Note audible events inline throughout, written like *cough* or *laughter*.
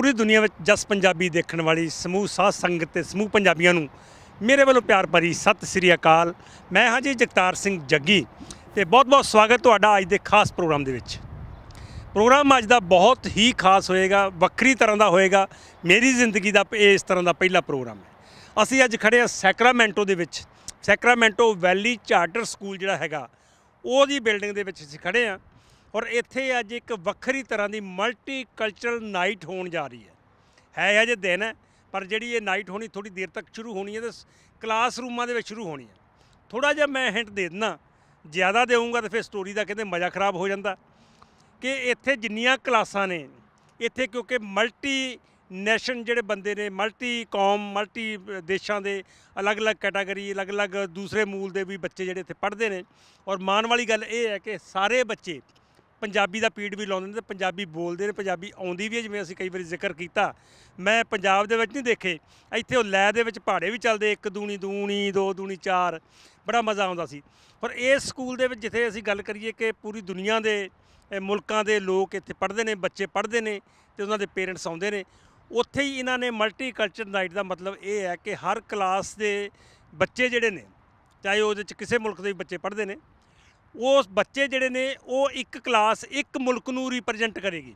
ਪੂਰੀ ਦੁਨੀਆ ਵਿੱਚ ਜਸ ਪੰਜਾਬੀ ਦੇਖਣ ਵਾਲੀ ਸਮੂਹ ਸਾਧ ਸੰਗਤ ਤੇ ਸਮੂਹ ਪੰਜਾਬੀਆਂ ਨੂੰ ਮੇਰੇ ਵੱਲੋਂ ਪਿਆਰ ਭਰੀ ਸਤਿ ਸ੍ਰੀ ਅਕਾਲ ਮੈਂ ਹਾਂ ਜੀ ਜਗਤਾਰ ਸਿੰਘ ਜੱਗੀ ਤੇ ਬਹੁਤ-ਬਹੁਤ ਸਵਾਗਤ ਤੁਹਾਡਾ ਅੱਜ ਦੇ ਖਾਸ ਪ੍ਰੋਗਰਾਮ ਦੇ ਵਿੱਚ ਪ੍ਰੋਗਰਾਮ ਅੱਜ ਦਾ ਬਹੁਤ ਹੀ ਖਾਸ ਹੋਏਗਾ ਵੱਖਰੀ ਤਰ੍ਹਾਂ ਦਾ ਹੋਏਗਾ ਮੇਰੀ ਜ਼ਿੰਦਗੀ ਦਾ ਇਸ ਤਰ੍ਹਾਂ ਦਾ ਪਹਿਲਾ ਪ੍ਰੋਗਰਾਮ ਹੈ ਅਸੀਂ ਅੱਜ ਖੜੇ ਹਾਂ ਸੈਕਰਾਮੈਂਟੋ ਦੇ ਵਿੱਚ ਸੈਕਰਾਮੈਂਟੋ ਵੈਲੀ ਚਾਰਟਰ ਸਕੂਲ ਜਿਹੜਾ ਹੈਗਾ ਉਹਦੀ ਬਿਲਡਿੰਗ ਦੇ ਵਿੱਚ ਅਸੀਂ ਖੜੇ ਹਾਂ ਔਰ ਇੱਥੇ ਅੱਜ ਇੱਕ ਵੱਖਰੀ ਤਰ੍ਹਾਂ ਦੀ ਮਲਟੀ ਕਲਚਰਲ ਨਾਈਟ ਹੋਣ ਜਾ ਰਹੀ ਹੈ ਹੈ ਅਜੇ ਦਿਨ ਹੈ ਪਰ ਜਿਹੜੀ ਇਹ ਨਾਈਟ ਹੋਣੀ ਥੋੜੀ ਦੇਰ ਤੱਕ ਸ਼ੁਰੂ ਹੋਣੀ ਹੈ ਤੇ ਕਲਾਸ ਰੂਮਾਂ ਦੇ ਵਿੱਚ ਸ਼ੁਰੂ ਹੋਣੀ ਹੈ ਥੋੜਾ ਜਿਹਾ ਮੈਂ ਹਿੰਟ ਦੇ ਦਿੰਦਾ ਜ਼ਿਆਦਾ ਦੇਵਾਂਗਾ ਤਾਂ ਫਿਰ ਸਟੋਰੀ ਦਾ ਕਿਤੇ ਮਜ਼ਾ ਖਰਾਬ ਹੋ ਜਾਂਦਾ ਕਿ ਇੱਥੇ ਜਿੰਨੀਆਂ ਕਲਾਸਾਂ ਨੇ ਇੱਥੇ ਕਿਉਂਕਿ ਮਲਟੀ ਨੈਸ਼ਨ ਜਿਹੜੇ ਬੰਦੇ ਨੇ ਮਲਟੀ ਕੌਮ ਮਲਟੀ ਦੇਸ਼ਾਂ ਦੇ ਅਲੱਗ-ਅਲੱਗ ਕੈਟਾਗਰੀ ਅਲੱਗ-ਅਲੱਗ ਦੂਸਰੇ ਮੂਲ ਦੇ ਵੀ ਬੱਚੇ ਜਿਹੜੇ ਇੱਥੇ ਪੜ੍ਹਦੇ ਨੇ ਔਰ ਮਾਣ ਵਾਲੀ ਗੱਲ ਇਹ ਹੈ ਕਿ ਸਾਰੇ ਬੱਚੇ ਪੰਜਾਬੀ ਦਾ ਪੀੜ ਵੀ ਲਾਉਂਦੇ ਨੇ ਤੇ ਪੰਜਾਬੀ ਬੋਲਦੇ ਨੇ ਪੰਜਾਬੀ ਆਉਂਦੀ ਵੀ ਹੈ ਜਿਵੇਂ ਅਸੀਂ ਕਈ ਵਾਰੀ ਜ਼ਿਕਰ ਕੀਤਾ ਮੈਂ ਪੰਜਾਬ ਦੇ ਵਿੱਚ ਨਹੀਂ ਦੇਖੇ ਇੱਥੇ ਉਹ ਲੈ ਦੇ ਵਿੱਚ ਪਹਾੜੇ ਵੀ ਚੱਲਦੇ ਇੱਕ ਦੂਣੀ ਦੂਣੀ ਦੋ ਦੂਣੀ ਚਾਰ ਬੜਾ ਮਜ਼ਾ ਆਉਂਦਾ ਸੀ ਪਰ ਇਸ ਸਕੂਲ ਦੇ ਵਿੱਚ ਜਿੱਥੇ ਅਸੀਂ ਗੱਲ ਕਰੀਏ ਕਿ ਪੂਰੀ ਦੁਨੀਆ ਦੇ ਮੁਲਕਾਂ ਦੇ ਲੋਕ ਇੱਥੇ ਪੜ੍ਹਦੇ ਨੇ ਬੱਚੇ ਪੜ੍ਹਦੇ ਨੇ ਤੇ ਉਹਨਾਂ ਦੇ ਪੇਰੈਂਟਸ ਆਉਂਦੇ ਨੇ ਉੱਥੇ ਹੀ ਇਹਨਾਂ ਨੇ ਮਲਟੀ ਕਲਚਰ ਨਾਈਟ ਦਾ ਮਤਲਬ ਇਹ ਹੈ ਕਿ ਹਰ ਕਲਾਸ ਦੇ ਬੱਚੇ ਜਿਹੜੇ ਨੇ ਚਾਹੇ ਉਹਦੇ ਵਿੱਚ ਕਿਸੇ ਮੁਲਕ ਦੇ ਬੱਚੇ ਪੜ੍ਹਦੇ ਨੇ ਉਹ ਬੱਚੇ ਜਿਹੜੇ ਨੇ ਉਹ ਇੱਕ ਕਲਾਸ ਇੱਕ ਮੁਲਕ ਨੂੰ ਰਿਪਰੈਜ਼ੈਂਟ ਕਰੇਗੀ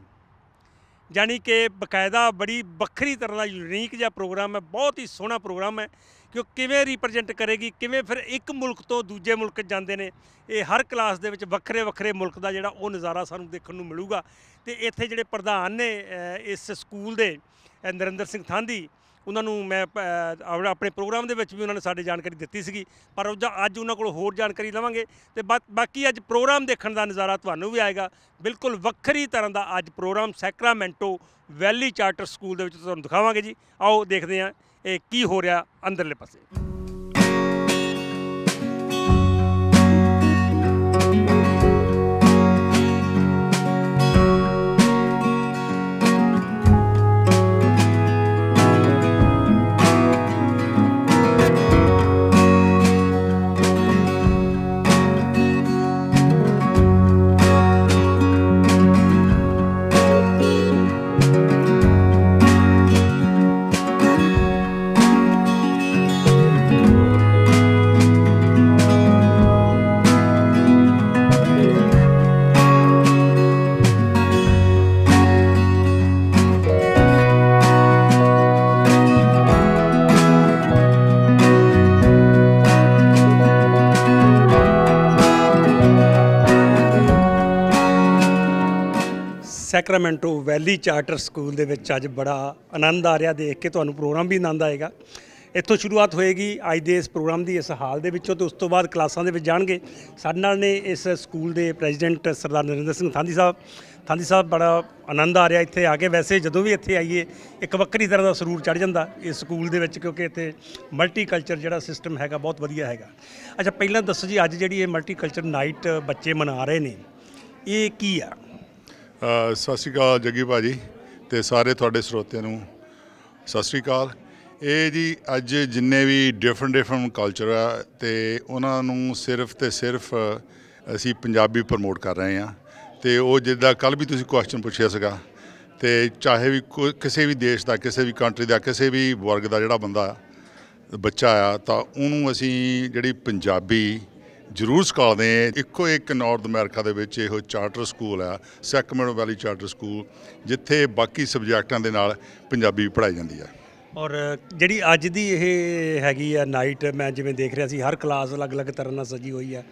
ਯਾਨੀ ਕਿ ਬਕਾਇਦਾ ਬੜੀ ਵੱਖਰੀ ਤਰ੍ਹਾਂ ਦਾ ਯੂਨੀਕ ਜਿਹਾ ਪ੍ਰੋਗਰਾਮ ਹੈ ਬਹੁਤ ਹੀ ਸੋਹਣਾ ਪ੍ਰੋਗਰਾਮ ਹੈ ਕਿ ਉਹ ਕਿਵੇਂ ਰਿਪਰੈਜ਼ੈਂਟ ਕਰੇਗੀ ਕਿਵੇਂ ਫਿਰ ਇੱਕ ਮੁਲਕ ਤੋਂ ਦੂਜੇ ਮੁਲਕ ਜਾਂਦੇ ਨੇ ਇਹ ਹਰ ਕਲਾਸ ਦੇ ਵਿੱਚ ਵੱਖਰੇ ਵੱਖਰੇ ਮੁਲਕ ਦਾ ਜਿਹੜਾ ਉਹ ਨਜ਼ਾਰਾ ਸਾਨੂੰ ਦੇਖਣ ਨੂੰ ਮਿਲੂਗਾ ਤੇ ਇੱਥੇ ਜਿਹੜੇ ਪ੍ਰਧਾਨ ਨੇ ਇਸ ਸਕੂਲ ਦੇ ਨਰਿੰਦਰ ਸਿੰਘ ਥਾਂਦੀ ਉਹਨਾਂ ਨੂੰ ਮੈਂ ਆਪਣੇ ਪ੍ਰੋਗਰਾਮ ਦੇ ਵਿੱਚ ਵੀ ਉਹਨਾਂ ਨੇ ਸਾਡੇ ਜਾਣਕਾਰੀ ਦਿੱਤੀ ਸੀਗੀ ਪਰ ਅੱਜ ਉਹਨਾਂ ਕੋਲ ਹੋਰ ਜਾਣਕਾਰੀ ਲਵਾਂਗੇ ਤੇ ਬਾਕੀ ਅੱਜ ਪ੍ਰੋਗਰਾਮ ਦੇਖਣ ਦਾ ਨਜ਼ਾਰਾ ਤੁਹਾਨੂੰ ਵੀ ਆਏਗਾ ਬਿਲਕੁਲ ਵੱਖਰੀ ਤਰ੍ਹਾਂ ਦਾ ਅੱਜ program Sacramento Valley charter school ਦੇ ਵਿੱਚ ਤੁਹਾਨੂੰ ਦਿਖਾਵਾਂਗੇ ਜੀ ਆਓ ਦੇਖਦੇ ਹਾਂ ਇਹ ਕੀ ਹੋ ਰਿਹਾ ਅੰਦਰਲੇ ਪਾਸੇ ਸੈਕਰਾਮੈਂਟੋ ਵੈਲੀ ਚਾਰਟਰ ਸਕੂਲ ਦੇ ਵਿੱਚ ਅੱਜ ਬੜਾ ਆਨੰਦ ਆ ਰਿਹਾ ਦੇਖ ਕੇ ਤੁਹਾਨੂੰ ਪ੍ਰੋਗਰਾਮ ਵੀ ਆਨੰਦ ਆਏਗਾ ਇੱਥੋਂ ਸ਼ੁਰੂਆਤ ਹੋਏਗੀ ਅੱਜ ਦੇ ਇਸ ਪ੍ਰੋਗਰਾਮ ਦੀ ਇਸ ਹਾਲ ਦੇ ਵਿੱਚੋਂ ਤੇ ਉਸ ਤੋਂ ਬਾਅਦ ਕਲਾਸਾਂ ਦੇ ਵਿੱਚ ਜਾਣਗੇ ਸਾਡੇ ਨਾਲ ਨੇ ਇਸ ਸਕੂਲ ਦੇ ਪ੍ਰੈਜ਼ੀਡੈਂਟ ਸਰਦਾਰ ਨਰਿੰਦਰ ਸਿੰਘ ਥਾਂਦੀ ਸਾਹਿਬ ਥਾਂਦੀ ਸਾਹਿਬ ਬੜਾ ਆਨੰਦ ਆ ਰਿਹਾ ਇੱਥੇ ਆ ਕੇ ਵੈਸੇ ਜਦੋਂ ਵੀ ਇੱਥੇ ਆਈਏ ਇੱਕ ਵੱਖਰੀ ਤਰ੍ਹਾਂ ਦਾ ਸਰੂਰ ਚੜ ਜਾਂਦਾ ਇਸ ਸਕੂਲ ਦੇ ਵਿੱਚ ਕਿਉਂਕਿ ਇੱਥੇ ਮਲਟੀ ਕਲਚਰ ਜਿਹੜਾ ਸਿਸਟਮ ਹੈਗਾ ਬਹੁਤ ਵਧੀਆ ਹੈਗਾ ਅੱਛਾ ਪਹਿਲਾਂ ਦੱਸੋ ਜੀ ਅੱਜ ਜਿਹੜੀ ਇਹ ਮਲਟੀ ਕਲਚਰ ਨਾਈਟ ਬੱਚੇ ਮਨਾ ਰਹੇ ਨੇ ਇਹ ਕੀ ਆ ਸਤਿ ਸ਼੍ਰੀ ਅਕਾਲ ਜੱਗੀ ਭਾਜੀ ਤੇ ਸਾਰੇ ਤੁਹਾਡੇ ਸਰੋਤਿਆਂ ਨੂੰ ਸਤਿ ਸ਼੍ਰੀ ਅਕਾਲ ਇਹ ਜੀ ਅੱਜ ਜਿੰਨੇ ਵੀ ਡਿਫਰੈਂਟ ਡਿਫਰੈਂਟ ਕਲਚਰ ਆ ਤੇ ਉਹਨਾਂ ਨੂੰ ਸਿਰਫ ਤੇ ਸਿਰਫ ਅਸੀਂ ਪੰਜਾਬੀ ਪ੍ਰਮੋਟ ਕਰ ਰਹੇ ਆ ਤੇ ਉਹ ਜਿੱਦਾਂ ਕੱਲ ਵੀ ਤੁਸੀਂ ਕੁਐਸਚਨ ਪੁੱਛਿਆ ਸੀਗਾ ਤੇ ਚਾਹੇ ਵੀ ਕਿਸੇ ਵੀ ਦੇਸ਼ ਦਾ ਕਿਸੇ ਵੀ ਕੰਟਰੀ ਦਾ ਕਿਸੇ ਵੀ ਵਰਗ ਦਾ ਜਿਹੜਾ ਬੰਦਾ ਬੱਚਾ ਆ ਤਾਂ ਉਹਨੂੰ ਅਸੀਂ ਜਿਹੜੀ ਪੰਜਾਬੀ ਜ਼ਰੂਰ ਸਿਖਾਉਂਦੇ ਇੱਕੋ ਇੱਕ ਨਾਰਥ ਅਮਰੀਕਾ ਦੇ ਵਿੱਚ ਇਹੋ ਚਾਰਟਰ ਸਕੂਲ ਆ ਸੈਕਮੈਂਟੋ ਵੈਲੀ ਚਾਰਟਰ ਸਕੂਲ ਜਿੱਥੇ ਬਾਕੀ ਸਬਜੈਕਟਾਂ ਦੇ ਨਾਲ ਪੰਜਾਬੀ ਪੜ੍ਹਾਈ ਜਾਂਦੀ ਆ ਔਰ ਜਿਹੜੀ ਅੱਜ ਦੀ ਇਹ ਹੈਗੀ ਆ ਨਾਈਟ ਮੈਂ ਜਿਵੇਂ ਦੇਖ ਰਿਹਾ ਸੀ ਹਰ ਕਲਾਸ ਅਲੱਗ-ਅਲੱਗ ਤਰ੍ਹਾਂ ਨਾਲ ਸਜੀ ਹੋਈ ਆ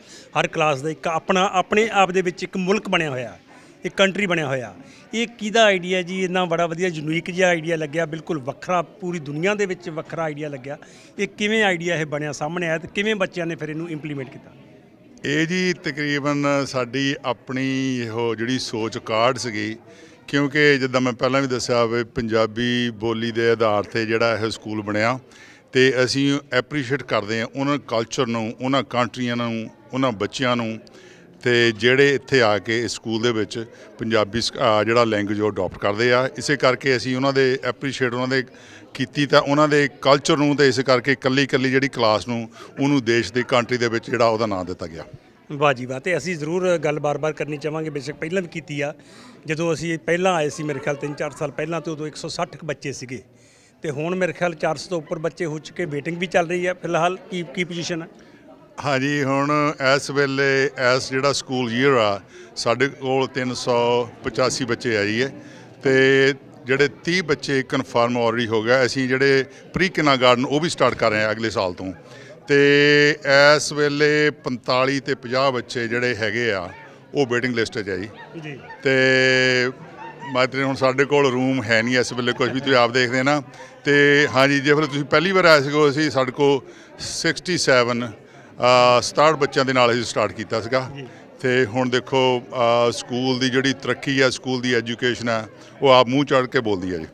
ਹਰ ਕਲਾਸ ਦਾ ਇੱਕ ਆਪਣਾ ਆਪਣੇ ਆਪ ਦੇ ਵਿੱਚ ਇੱਕ ਮੁਲਕ ਬਣਿਆ ਹੋਇਆ ਇੱਕ ਕੰਟਰੀ ਬਣਿਆ ਹੋਇਆ ਇਹ ਕਿਹਦਾ ਆਈਡੀਆ ਜੀ ਇੰਨਾ ਬੜਾ ਵਧੀਆ ਯੂਨੀਕ ਜਿਹਾ ਆਈਡੀਆ ਲੱਗਿਆ ਬਿਲਕੁਲ ਵੱਖਰਾ ਪੂਰੀ ਦੁਨੀਆ ਦੇ ਵਿੱਚ ਵੱਖਰਾ ਆਈਡੀਆ ਲੱਗਿਆ ਇਹ ਕਿਵੇਂ ਆਈਡੀਆ ਇਹ ਬਣਿਆ ਸਾਹਮਣੇ ਆਇਆ ਤੇ ਕਿਵੇਂ ਬੱਚਿਆਂ ਨੇ ਫਿਰ ਇਹਨੂੰ ਇੰਪਲੀਮੈਂਟ ਕੀਤਾ ਇਹ ਜੀ ਤਕਰੀਬਨ ਸਾਡੀ ਆਪਣੀ ਉਹ ਜਿਹੜੀ ਸੋਚ ਕਾਰਡ ਸੀਗੀ ਕਿਉਂਕਿ ਜਿੱਦਾਂ ਮੈਂ ਪਹਿਲਾਂ ਵੀ ਦੱਸਿਆ ਹੋਵੇ ਪੰਜਾਬੀ ਬੋਲੀ ਦੇ ਆਧਾਰ ਤੇ ਜਿਹੜਾ ਇਹ ਸਕੂਲ ਬਣਿਆ ਤੇ ਅਸੀਂ ਐਪਰੀਸ਼ੀਏਟ ਕਰਦੇ ਹਾਂ ਉਹਨਾਂ ਕਲਚਰ ਨੂੰ ਉਹਨਾਂ ਕੰਟਰੀਆਂ ਨੂੰ ਉਹਨਾਂ ਬੱਚਿਆਂ ਨੂੰ ਤੇ ਜਿਹੜੇ ਇੱਥੇ ਆ ਕੇ ਇਸ ਸਕੂਲ ਦੇ ਵਿੱਚ ਪੰਜਾਬੀ ਜਿਹੜਾ ਲੈਂਗੁਏਜ ਉਹ ਅਡਾਪਟ ਕਰਦੇ ਆ ਇਸੇ ਕਰਕੇ ਅਸੀਂ ਉਹਨਾਂ ਦੇ ਐਪਰੀਸ਼ੀਏਟ ਉਹਨਾਂ ਦੇ ਕੀਤੀ ਤਾਂ ਉਹਨਾਂ ਦੇ ਕਲਚਰ ਨੂੰ ਤੇ ਇਸ ਕਰਕੇ ਇਕੱਲੀ ਇਕੱਲੀ ਜਿਹੜੀ ਕਲਾਸ ਨੂੰ ਉਹਨੂੰ ਦੇਸ਼ ਦੇ ਕੰਟਰੀ ਦੇ ਵਿੱਚ ਜਿਹੜਾ ਉਹਦਾ ਨਾਮ ਦਿੱਤਾ ਗਿਆ ਬਾਜੀ ਬਾਤ ਤੇ ਅਸੀਂ ਜ਼ਰੂਰ ਗੱਲ ਬਾਰ-ਬਾਰ ਕਰਨੀ ਚਾਹਾਂਗੇ ਬੇਸ਼ੱਕ ਪਹਿਲਾਂ ਵੀ ਕੀਤੀ ਆ ਜਦੋਂ ਅਸੀਂ ਪਹਿਲਾਂ ਆਏ ਸੀ ਮੇਰੇ ਖਿਆਲ 3-4 ਸਾਲ ਪਹਿਲਾਂ ਤੇ ਉਦੋਂ 160 ਬੱਚੇ ਸੀਗੇ ਤੇ ਹੁਣ ਮੇਰੇ ਖਿਆਲ 400 ਤੋਂ ਉੱਪਰ ਬੱਚੇ ਹੋ ਚੁੱਕੇ ਵੇਟਿੰਗ ਵੀ ਚੱਲ ਰਹੀ ਹੈ ਫਿਲਹਾਲ ਕੀ ਕੀ ਪੋਜੀਸ਼ਨ ਹੈ ਹਾਂਜੀ ਹੁਣ ਇਸ ਵੇਲੇ ਇਸ ਜਿਹੜਾ ਸਕੂਲ ਈਅਰ ਆ ਸਾਡੇ ਕੋਲ 385 ਬੱਚੇ ਆਈ ਹੈ ਤੇ ਜਿਹੜੇ 30 ਬੱਚੇ ਕਨਫਰਮ ਆਲਰੇਡੀ ਹੋ ਗਿਆ ਅਸੀਂ ਜਿਹੜੇ ਪ੍ਰੀ ਕਿਨਾਗਾਰਡਨ ਉਹ ਵੀ ਸਟਾਰਟ ਕਰ ਰਹੇ ਹਾਂ ਅਗਲੇ ਸਾਲ ਤੋਂ ਤੇ ਇਸ ਵੇਲੇ 45 ਤੇ 50 ਬੱਚੇ ਜਿਹੜੇ ਹੈਗੇ ਆ ਉਹ ਵੇਟਿੰਗ ਲਿਸਟ 'ਚ ਹੈ ਜੀ ਤੇ ਮਾਤਰੇ ਹੁਣ ਸਾਡੇ ਕੋਲ ਰੂਮ ਹੈ ਨਹੀਂ ਇਸ ਵੇਲੇ ਕੁਝ ਵੀ ਤੁਸੀਂ ਆਪ ਦੇਖਦੇ ਨਾ ਤੇ ਹਾਂਜੀ ਜੇ ਫਿਰ ਤੁਸੀਂ ਪਹਿਲੀ ਵਾਰ ਆਏ ਸੀਗੇ ਅਸੀਂ ਸਾਡੇ ਕੋਲ 67 67 ਬੱਚਿਆਂ ਦੇ ਨਾਲ ਅਸੀਂ ਸਟਾਰਟ ਕੀਤਾ ਸੀਗਾ ਤੇ ਹੁਣ ਦੇਖੋ ਸਕੂਲ ਦੀ ਜਿਹੜੀ ਤਰੱਕੀ ਆ ਸਕੂਲ ਦੀ ਐਜੂਕੇਸ਼ਨ ਆ ਉਹ ਆਪ ਮੂੰਹ ਚੜ ਕੇ ਬੋਲਦੀ ਹੈ ਜੀ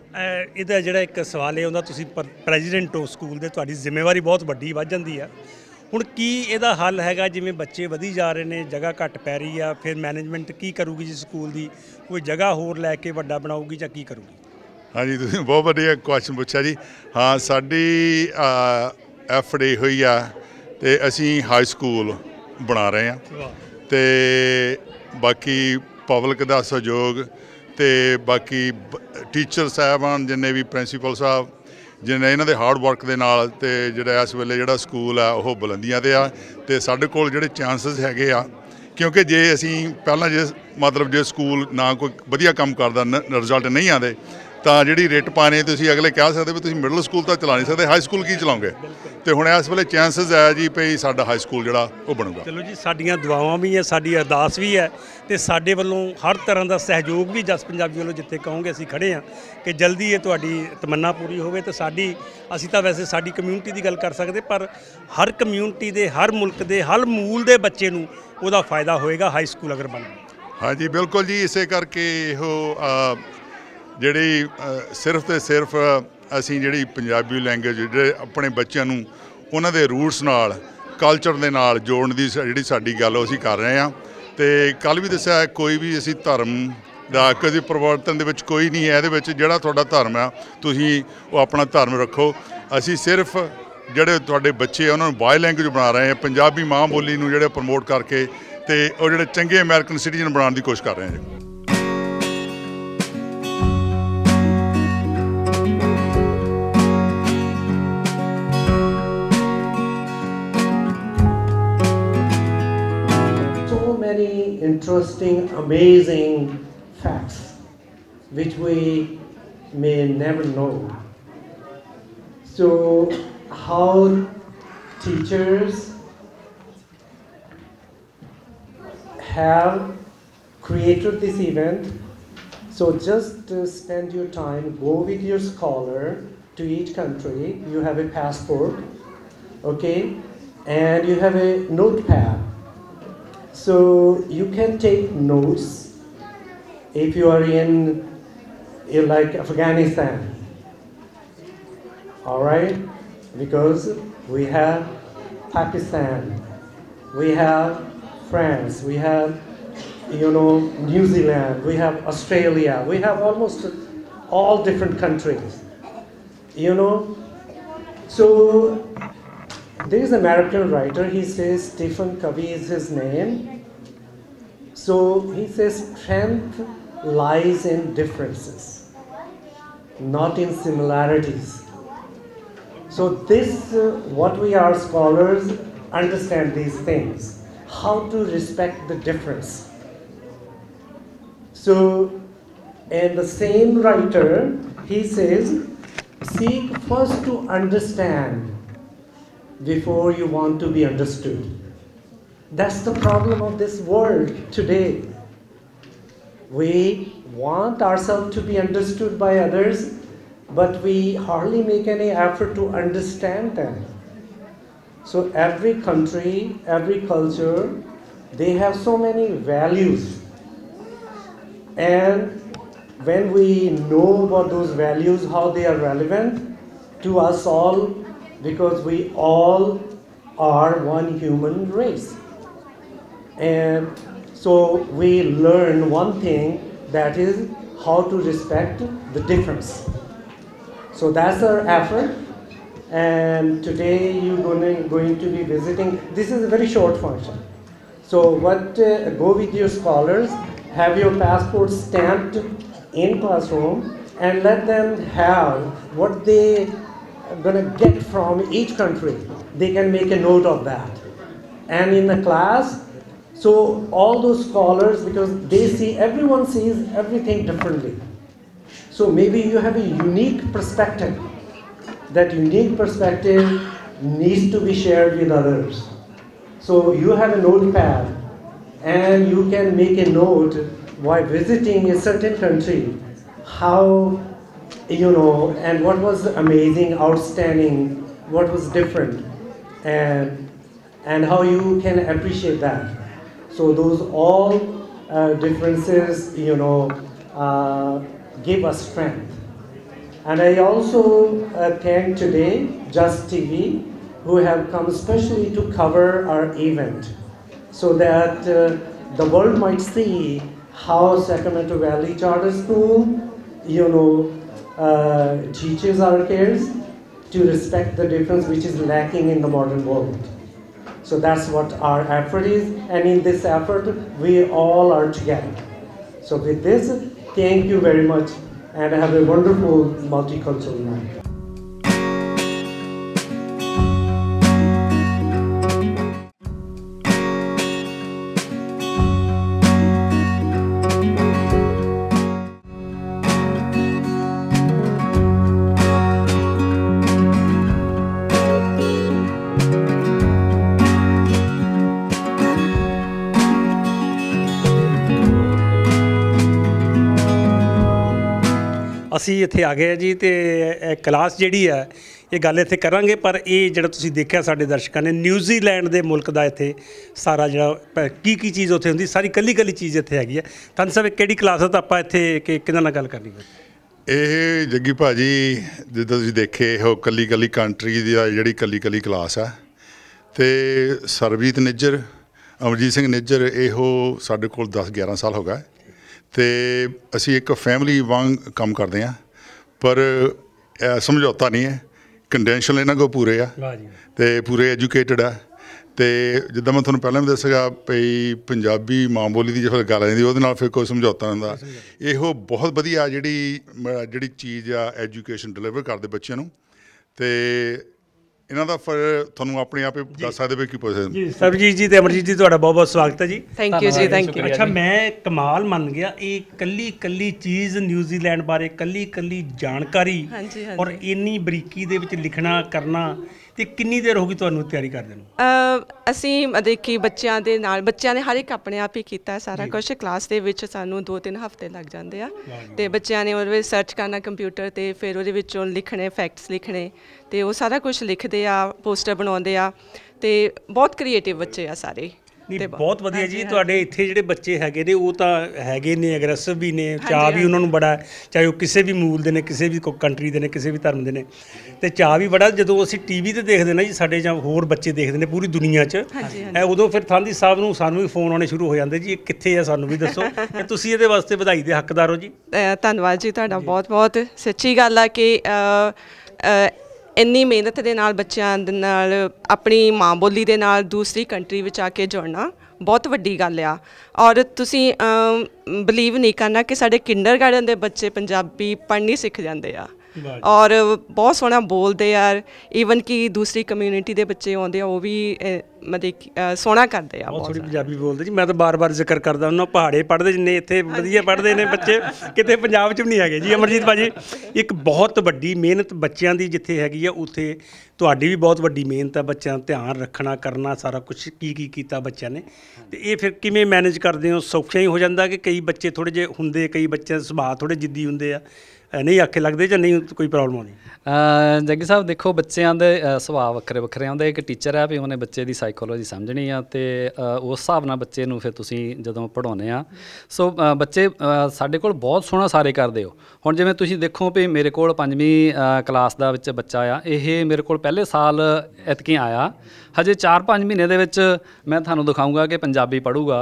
ਇਹਦਾ ਜਿਹੜਾ ਇੱਕ ਸਵਾਲ ਇਹ ਹੁੰਦਾ ਤੁਸੀਂ ਪ੍ਰੈਜ਼ੀਡੈਂਟ ਹੋ ਸਕੂਲ ਦੇ ਤੁਹਾਡੀ ਜ਼ਿੰਮੇਵਾਰੀ ਬਹੁਤ ਵੱਡੀ ਵੱਧ ਜਾਂਦੀ ਆ ਹੁਣ ਕੀ ਇਹਦਾ ਹੱਲ ਹੈਗਾ ਜਿਵੇਂ ਬੱਚੇ ਵਧੀ ਜਾ ਰਹੇ ਨੇ ਜਗ੍ਹਾ ਘੱਟ ਪੈ ਰਹੀ ਆ ਫਿਰ ਮੈਨੇਜਮੈਂਟ ਕੀ ਕਰੂਗੀ ਜੀ ਸਕੂਲ ਦੀ ਕੋਈ ਜਗ੍ਹਾ ਹੋਰ ਲੈ ਕੇ ਵੱਡਾ ਬਣਾਊਗੀ ਜਾਂ ਕੀ ਕਰੂਗੀ ਹਾਂਜੀ ਤੁਸੀਂ ਬਹੁਤ ਵਧੀਆ ਕੁਐਸਚਨ ਪੁੱਛਿਆ ਜੀ ਹਾਂ ਸਾਡੀ ਐਫਡੀ ਹੋਈ ਆ ਤੇ ਅਸੀਂ ਹਾਈ ਸਕੂਲ ਬਣਾ ਰਹੇ ਆ ਵਾਹ ਤੇ ਬਾਕੀ ਪਬਲਿਕ ਦਾ ਸਹਿਯੋਗ ਤੇ ਬਾਕੀ ਟੀਚਰ ਸਾਹਿਬਾਨ ਜਿੰਨੇ ਵੀ ਪ੍ਰਿੰਸੀਪਲ ਸਾਹਿਬ ਜਿਨੇ ਇਹਨਾਂ ਦੇ ਹਾਰਡ ਵਰਕ ਦੇ ਨਾਲ ਤੇ ਜਿਹੜਾ ਇਸ ਵੇਲੇ ਜਿਹੜਾ ਸਕੂਲ ਆ ਉਹ ਬੁਲੰਦੀਆਂ ਤੇ ਆ ਤੇ ਸਾਡੇ ਕੋਲ ਜਿਹੜੇ ਚਾਂਸਸ ਹੈਗੇ ਆ ਕਿਉਂਕਿ ਜੇ ਅਸੀਂ ਪਹਿਲਾਂ ਜੇ ਮਤਲਬ ਜੇ ਸਕੂਲ ਨਾ ਕੋਈ ਵਧੀਆ ਕੰਮ ਕਰਦਾ ਰਿਜ਼ਲਟ ਨਹੀਂ ਆਦੇ ਤਾਂ ਜਿਹੜੀ ਰੇਟ ਪਾਣੇ ਤੁਸੀਂ ਅਗਲੇ ਕਹਿ ਸਕਦੇ ਵੀ ਤੁਸੀਂ ਮਿਡਲ ਸਕੂਲ ਤਾਂ ਚਲਾ ਨਹੀਂ ਸਕਦੇ ਹਾਈ ਸਕੂਲ ਕੀ ਚਲਾਉਂਗੇ ਤੇ ਹੁਣ ਇਸ ਵੇਲੇ ਚਾਂਸਸ ਹੈ ਜੀ ਭਈ ਸਾਡਾ ਹਾਈ ਸਕੂਲ ਜਿਹੜਾ ਉਹ ਬਣੂਗਾ ਚਲੋ ਜੀ ਸਾਡੀਆਂ ਦੁਆਵਾਂ ਵੀ ਹੈ ਸਾਡੀ ਅਰਦਾਸ ਵੀ ਹੈ ਤੇ ਸਾਡੇ ਵੱਲੋਂ ਹਰ ਤਰ੍ਹਾਂ ਦਾ ਸਹਿਯੋਗ ਵੀ ਜਸ ਪੰਜਾਬੀ ਵੱਲੋਂ ਜਿੱਥੇ ਕਹੋਗੇ ਅਸੀਂ ਖੜੇ ਆ ਕਿ ਜਲਦੀ ਇਹ ਤੁਹਾਡੀ ਤਮੰਨਾ ਪੂਰੀ ਹੋਵੇ ਤੇ ਸਾਡੀ ਅਸੀਂ ਤਾਂ ਵੈਸੇ ਸਾਡੀ ਕਮਿਊਨਿਟੀ ਦੀ ਗੱਲ ਕਰ ਸਕਦੇ ਪਰ ਹਰ ਕਮਿਊਨਿਟੀ ਦੇ ਹਰ ਮੁਲਕ ਦੇ ਹਰ ਮੂਲ ਦੇ ਬੱਚੇ ਨੂੰ ਉਹਦਾ ਫਾਇਦਾ ਹੋਏਗਾ ਹਾਈ ਸਕੂਲ ਅਗਰ ਬਣੇ ਹਾਂਜੀ ਬਿਲਕੁਲ ਜੀ ਇਸੇ ਕਰਕੇ ਇਹੋ ਜਿਹੜੀ ਸਿਰਫ ਤੇ ਸਿਰਫ ਅਸੀਂ ਜਿਹੜੀ ਪੰਜਾਬੀ ਲੈਂਗੁਏਜ ਜਿਹੜੇ ਆਪਣੇ ਬੱਚਿਆਂ ਨੂੰ ਉਹਨਾਂ ਦੇ ਰੂਟਸ ਨਾਲ ਕਲਚਰ ਦੇ ਨਾਲ ਜੋੜਨ ਦੀ ਜਿਹੜੀ ਸਾਡੀ ਗੱਲ ਅਸੀਂ ਕਰ ਰਹੇ ਆ ਤੇ ਕੱਲ ਵੀ ਦੱਸਿਆ ਕੋਈ ਵੀ ਅਸੀਂ ਧਰਮ ਦਾ ਕਦੇ ਪਰਵਰਤਨ ਦੇ ਵਿੱਚ ਕੋਈ ਨਹੀਂ ਹੈ ਇਹਦੇ ਵਿੱਚ ਜਿਹੜਾ ਤੁਹਾਡਾ ਧਰਮ ਆ ਤੁਸੀਂ ਉਹ ਆਪਣਾ ਧਰਮ ਰੱਖੋ ਅਸੀਂ ਸਿਰਫ ਜਿਹੜੇ ਤੁਹਾਡੇ ਬੱਚੇ ਆ ਉਹਨਾਂ ਨੂੰ ਬਾਈ ਲੈਂਗੁਏਜ ਬਣਾ ਰਹੇ ਆ ਪੰਜਾਬੀ ਮਾਂ ਬੋਲੀ ਨੂੰ ਜਿਹੜੇ ਪ੍ਰਮੋਟ ਕਰਕੇ ਤੇ ਉਹ ਜਿਹੜੇ ਚੰਗੇ ਅਮਰੀਕਨ ਸਿਟੀਜ਼ਨ ਬਣਾਉਣ ਦੀ ਕੋਸ਼ਿਸ਼ ਕਰ ਰਹੇ ਆ interesting, amazing facts which we may never know. So how teachers have created this event. So just uh, spend your time, go with your scholar to each country. You have a passport, okay? And you have a notepad so you can take notes if you are in, in like Afghanistan. All right, because we have Pakistan, we have France, we have you know, New Zealand, we have Australia, we have almost all different countries, you know. So there is an American writer, he says Stephen Covey is his name. So he says strength lies in differences, not in similarities. So this, uh, what we are scholars, understand these things, how to respect the difference. So, and the same writer, he says, seek first to understand before you want to be understood. That's the problem of this world today. We want ourselves to be understood by others, but we hardly make any effort to understand them. So every country, every culture, they have so many values. And when we know about those values, how they are relevant to us all, because we all are one human race. And so we learn one thing that is how to respect the difference. So that's our effort. And today you're gonna, going to be visiting, this is a very short function. So what, uh, go with your scholars, have your passport stamped in classroom and let them have what they going to get from each country, they can make a note of that. And in the class, so all those scholars, because they see, everyone sees everything differently. So maybe you have a unique perspective. That unique perspective needs to be shared with others. So you have a notepad and you can make a note while visiting a certain country, how you know, and what was amazing, outstanding, what was different, and and how you can appreciate that. So those all uh, differences, you know, uh, give us strength. And I also uh, thank today Just TV, who have come especially to cover our event, so that uh, the world might see how Sacramento Valley Charter School, you know, uh, teaches our kids to respect the difference which is lacking in the modern world. So that's what our effort is, and in this effort, we all are together. So with this, thank you very much, and have a wonderful multicultural night. ਅਸੀਂ ਇੱਥੇ ਆ ਗਏ ਜੀ ਤੇ class ਜਿਹੜੀ ਹੈ ਇਹ ਗੱਲ ਇੱਥੇ ਕਰਾਂਗੇ ਪਰ ਇਹ ਜਿਹੜਾ ਤੁਸੀਂ ਦੇਖਿਆ ਸਾਡੇ ਦਰਸ਼ਕਾਂ ਨੇ ਨਿਊਜ਼ੀਲੈਂਡ ਦੇ ਮੁਲਕ ਦਾ ਇੱਥੇ ਸਾਰਾ ਜਿਹੜਾ ਕੀ ਕੀ ਚੀਜ਼ ਉੱਥੇ ਹੁੰਦੀ ਸਾਰੀ ਕੱਲੀ ਕੱਲੀ ਚੀਜ਼ ਇੱਥੇ ਹੈਗੀ ਹੈ ਤਾਂ ਸਭ ਕਿਹੜੀ ਕਲਾਸ ਹੈ ਤਾਂ ਆਪਾਂ ਇੱਥੇ ਕਿਹਨਾਂ ਨਾਲ ਗੱਲ ਕਰਨੀ ਹੈ ਇਹ ਜੱਗੀ ਭਾਜੀ ਜਿੱਦਾਂ ਤੁਸੀਂ ਦੇਖੇ ਹੋ ਕੱਲੀ ਕੱਲੀ ਕੰਟਰੀ ਦੀ ਜਿਹੜੀ ਕੱਲੀ ਕੱਲੀ ਕਲਾਸ ਆ ਤੇ ਸਰਬਜੀਤ ਨਿੱਜਰ ਅਮਰਜੀਤ ਸਿੰਘ ਨਿੱਜਰ ਇਹੋ ਸਾਡੇ ਕੋਲ 10 11 ਸਾਲ ਹੋ ਗਏ ਤੇ ਅਸੀਂ ਇੱਕ ਫੈਮਿਲੀ ਵਾਂਗ ਕੰਮ ਕਰਦੇ ਆ ਪਰ ਸਮਝੌਤਾ ਨਹੀਂ ਹੈ ਕੰਡੈਂਸ਼ਨ ਇਹਨਾਂ ਕੋ ਪੂਰੇ ਆ ਤੇ ਪੂਰੇ ਐਜੂਕੇਟਿਡ ਆ ਤੇ ਜਿੱਦਾਂ ਮੈਂ ਤੁਹਾਨੂੰ ਪਹਿਲਾਂ ਵੀ ਦੱਸਿਆ ਪਈ ਪੰਜਾਬੀ ਮਾਂ ਬੋਲੀ ਦੀ ਜਦੋਂ ਗੱਲ ਆਉਂਦੀ ਉਹਦੇ ਨਾਲ ਫਿਰ ਕੋਈ ਸਮਝੌਤਾ ਹੁੰਦਾ ਇਹੋ ਬਹੁਤ ਵਧੀਆ ਜਿਹੜੀ ਜਿਹੜੀ ਚੀਜ਼ ਆ ਐਜੂਕੇਸ਼ਨ ਡਿਲੀਵਰ ਕਰਦੇ ਬੱਚਿਆਂ ਨੂੰ ਤੇ ਇਹਨਾਂ ਦਾ ਫਿਰ ਤੁਹਾਨੂੰ ਆਪਣੇ ਆਪ ਹੀ ਦੱਸ ਸਕਦੇ ਹੋ ਕੀ ਪੁੱਛਦੇ ਜੀ ਸਰਜੀਤ ਜੀ ਤੇ ਅਮਰਜੀਤ ਜੀ ਤੁਹਾਡਾ ਬਹੁਤ ਬਹੁਤ ਸਵਾਗਤ ਹੈ ਜੀ ਥੈਂਕ ਯੂ ਜੀ ਥੈਂਕ ਯੂ ਅੱਛਾ ਮੈਂ ਕਮਾਲ ਮੰਨ ਗਿਆ ਇਹ ਕੱਲੀ ਕੱਲੀ ਚੀਜ਼ ਨਿਊਜ਼ੀਲੈਂਡ ਬਾਰੇ ਕੱਲੀ ਕੱਲੀ ਜਾਣਕਾਰੀ ਔਰ ਇੰਨੀ ਬਰੀਕੀ ਦੇ ਵਿੱਚ ਲਿਖਣਾ ਕਰਨਾ ਤੇ ਕਿੰਨੀ ਦੇਰ ਹੋ ਗਈ ਤੁਹਾਨੂੰ ਤਿਆਰੀ ਕਰਦੇ ਨੂੰ ਅਸੀਂ ਦੇਖੀ ਬੱਚਿਆਂ ਦੇ ਨਾਲ ਬੱਚਿਆਂ ਨੇ ਹਰ ਇੱਕ ਆਪਣੇ ਆਪ ਹੀ ਕੀਤਾ ਸਾਰਾ ਕੁਝ ਕਲਾਸ ਦੇ ਵਿੱਚ ਸਾਨੂੰ 2-3 ਹਫ਼ਤੇ ਲੱਗ ਜਾਂਦੇ ਆ ਤੇ ਬੱਚਿਆਂ ਨੇ ਉਹਦੇ ਵਿੱਚ ਸਰਚ ਕਰਨਾ ਕੰਪਿਊਟਰ ਤੇ ਫਿਰ ਉਹਦੇ ਵਿੱਚੋਂ ਲਿਖਣੇ ਫੈਕਟਸ ਲਿਖਣੇ ਤੇ ਉਹ ਸਾਰਾ ਕੁਝ ਲਿਖਦੇ ਆ ਪੋਸਟਰ ਬਣਾਉਂਦੇ ਆ ਤੇ ਬਹੁਤ ਕ੍ਰੀਏਟਿਵ ਬੱਚੇ ਆ ਸਾਰੇ ਨਹੀਂ ਬਹੁਤ ਵਧੀਆ ਜੀ ਤੁਹਾਡੇ ਇੱਥੇ ਜਿਹੜੇ ਬੱਚੇ ਹੈਗੇ ਨੇ ਉਹ ਤਾਂ ਹੈਗੇ ਨੇ ਅਗਰੈਸਿਵ ਵੀ ਨੇ ਚਾਹ ਵੀ ਉਹਨਾਂ ਨੂੰ ਬੜਾ ਚਾਹੇ ਉਹ ਕਿਸੇ ਵੀ ਮੂਲ ਦੇ ਨੇ ਕਿਸੇ ਵੀ ਕੰਟਰੀ ਦੇ ਨੇ ਕਿਸੇ ਵੀ ਧਰਮ ਦੇ ਨੇ ਤੇ ਚਾਹ ਵੀ ਬੜਾ ਜਦੋਂ ਅਸੀਂ ਟੀਵੀ ਤੇ ਦੇਖਦੇ ਨਾ ਜੀ ਸਾਡੇ ਜਾਂ ਹੋਰ ਬੱਚੇ ਦੇਖਦੇ ਨੇ ਪੂਰੀ ਦੁਨੀਆ 'ਚ ਐ ਉਦੋਂ ਫਿਰ ਥਾਂਦੀ ਸਾਹਿਬ ਨੂੰ ਸਾਨੂੰ ਵੀ ਫੋਨ ਆਉਣੇ ਸ਼ੁਰੂ ਹੋ ਜਾਂਦੇ ਜੀ ਕਿੱਥੇ ਆ ਸਾਨੂੰ ਵੀ ਦੱਸੋ ਤੇ ਤੁਸੀਂ ਇਹਦੇ ਵਾਸਤੇ ਵਧਾਈ ਦੇ ਹੱਕਦਾਰ ਹੋ ਜੀ ਧੰਨਵਾਦ ਜੀ ਤੁਹਾਡਾ ਬਹੁਤ ਬਹੁਤ ਸੱਚੀ ਗੱਲ ਆ ਕਿ ਇੰਨੀ ਮਿਹਨਤ ਦੇ ਨਾਲ ਬੱਚਿਆਂ ਦੇ ਨਾਲ ਆਪਣੀ ਮਾਂ ਬੋਲੀ ਦੇ ਨਾਲ ਦੂਸਰੀ ਕੰਟਰੀ ਵਿੱਚ ਆ ਕੇ ਜੁੜਨਾ ਬਹੁਤ ਵੱਡੀ ਗੱਲ ਆ ਔਰ ਤੁਸੀਂ ਬਲੀਵ ਨਹੀਂ ਕਰਨਾ ਕਿ ਸਾਡੇ ਕਿੰਡਰਗਾਰਡਨ ਦੇ ਬੱਚੇ ਪੰਜਾਬੀ ਪੜ੍ਹਨੀ ਸਿੱਖ ਜਾਂਦੇ ਆ ਔਰ ਬਹੁਤ ਸੋਹਣਾ ਬੋਲਦੇ ਯਾਰ ਇਵਨ ਕਿ ਦੂਸਰੀ ਕਮਿਊਨਿਟੀ ਦੇ ਬੱਚੇ ਆਉਂਦੇ ਆ ਉਹ ਵੀ ਮਤਲਬ ਸੋਹਣਾ ਕਰਦੇ ਆ ਬਹੁਤ ਥੋੜੀ ਪੰਜਾਬੀ ਬੋਲਦੇ ਜੀ ਮੈਂ ਤਾਂ ਬਾਰ-ਬਾਰ ਜ਼ਿਕਰ ਕਰਦਾ ਉਹਨਾਂ ਪਹਾੜੇ ਪੜਦੇ ਜਿੰਨੇ ਇੱਥੇ ਵਧੀਆ ਪੜਦੇ ਨੇ ਬੱਚੇ ਕਿਤੇ ਪੰਜਾਬ 'ਚ ਵੀ ਨਹੀਂ ਹੈਗੇ ਜੀ ਅਮਰਜੀਤ ਭਾਜੀ ਇੱਕ ਬਹੁਤ ਵੱਡੀ ਮਿਹਨਤ ਬੱਚਿਆਂ ਦੀ ਜਿੱਥੇ ਹੈਗੀ ਆ ਉੱਥੇ ਤੁਹਾਡੀ ਵੀ ਬਹੁਤ ਵੱਡੀ ਮਿਹਨਤ ਆ ਬੱਚਿਆਂ ਦਾ ਧਿਆਨ ਰੱਖਣਾ ਕਰਨਾ ਸਾਰਾ ਕੁਝ ਕੀ ਕੀ ਕੀਤਾ ਬੱਚਿਆਂ ਨੇ ਤੇ ਇਹ ਫਿਰ ਕਿਵੇਂ ਮੈਨੇਜ ਕਰਦੇ ਹੋ ਸੌਖਿਆ ਹੀ ਹੋ ਜਾਂਦਾ ਕਿ ਕਈ ਬੱਚੇ ਥੋੜੇ ਜੇ ਹੁੰਦੇ ਕਈ ਬੱਚੇ ਸੁਭਾਅ ਥੋੜੇ ਜਿੱਦੀ ਹੁੰਦੇ ਆ ਨਹੀਂ ਆਖੇ ਲੱਗਦੇ ਜਾਂ ਨਹੀਂ ਕੋਈ ਪ੍ਰੋਬਲਮ ਆਉਂਦੀ ਜੱਗੀ ਸਾਹਿਬ ਦੇਖੋ ਬੱਚਿਆਂ ਦੇ ਸੁਭਾਅ ਵੱਖਰੇ ਵੱਖਰੇ ਆਉਂਦੇ ਇੱਕ ਟੀਚਰ ਆ ਵੀ ਉਹਨੇ ਬੱਚੇ ਦੀ ਸਾਈਕੋਲੋਜੀ ਸਮਝਣੀ ਆ ਤੇ ਉਸ ਹਿਸਾਬ ਨਾਲ ਬੱਚੇ ਨੂੰ ਫਿਰ ਤੁਸੀਂ ਜਦੋਂ ਪੜਾਉਨੇ ਆ ਸੋ ਬੱਚੇ ਸਾਡੇ ਕੋਲ ਬਹੁਤ ਸੋਹਣਾ ਸਾਰੇ ਕਰਦੇ ਹੋ ਹੁਣ ਜਿਵੇਂ ਤੁਸੀਂ ਦੇਖੋ ਵੀ ਮੇਰੇ ਕੋਲ 5ਵੀਂ ਕਲਾਸ ਦਾ ਵਿੱਚ ਬੱਚਾ ਆ ਇਹ ਮੇਰੇ ਕੋਲ ਪਹਿਲੇ ਸਾਲ ਇਤਕੀ ਆਇਆ ਹਜੇ 4-5 ਮਹੀਨੇ ਦੇ ਵਿੱਚ ਮੈਂ ਤੁਹਾਨੂੰ ਦਿਖਾਉਂਗਾ ਕਿ ਪੰਜਾਬੀ ਪੜੂਗਾ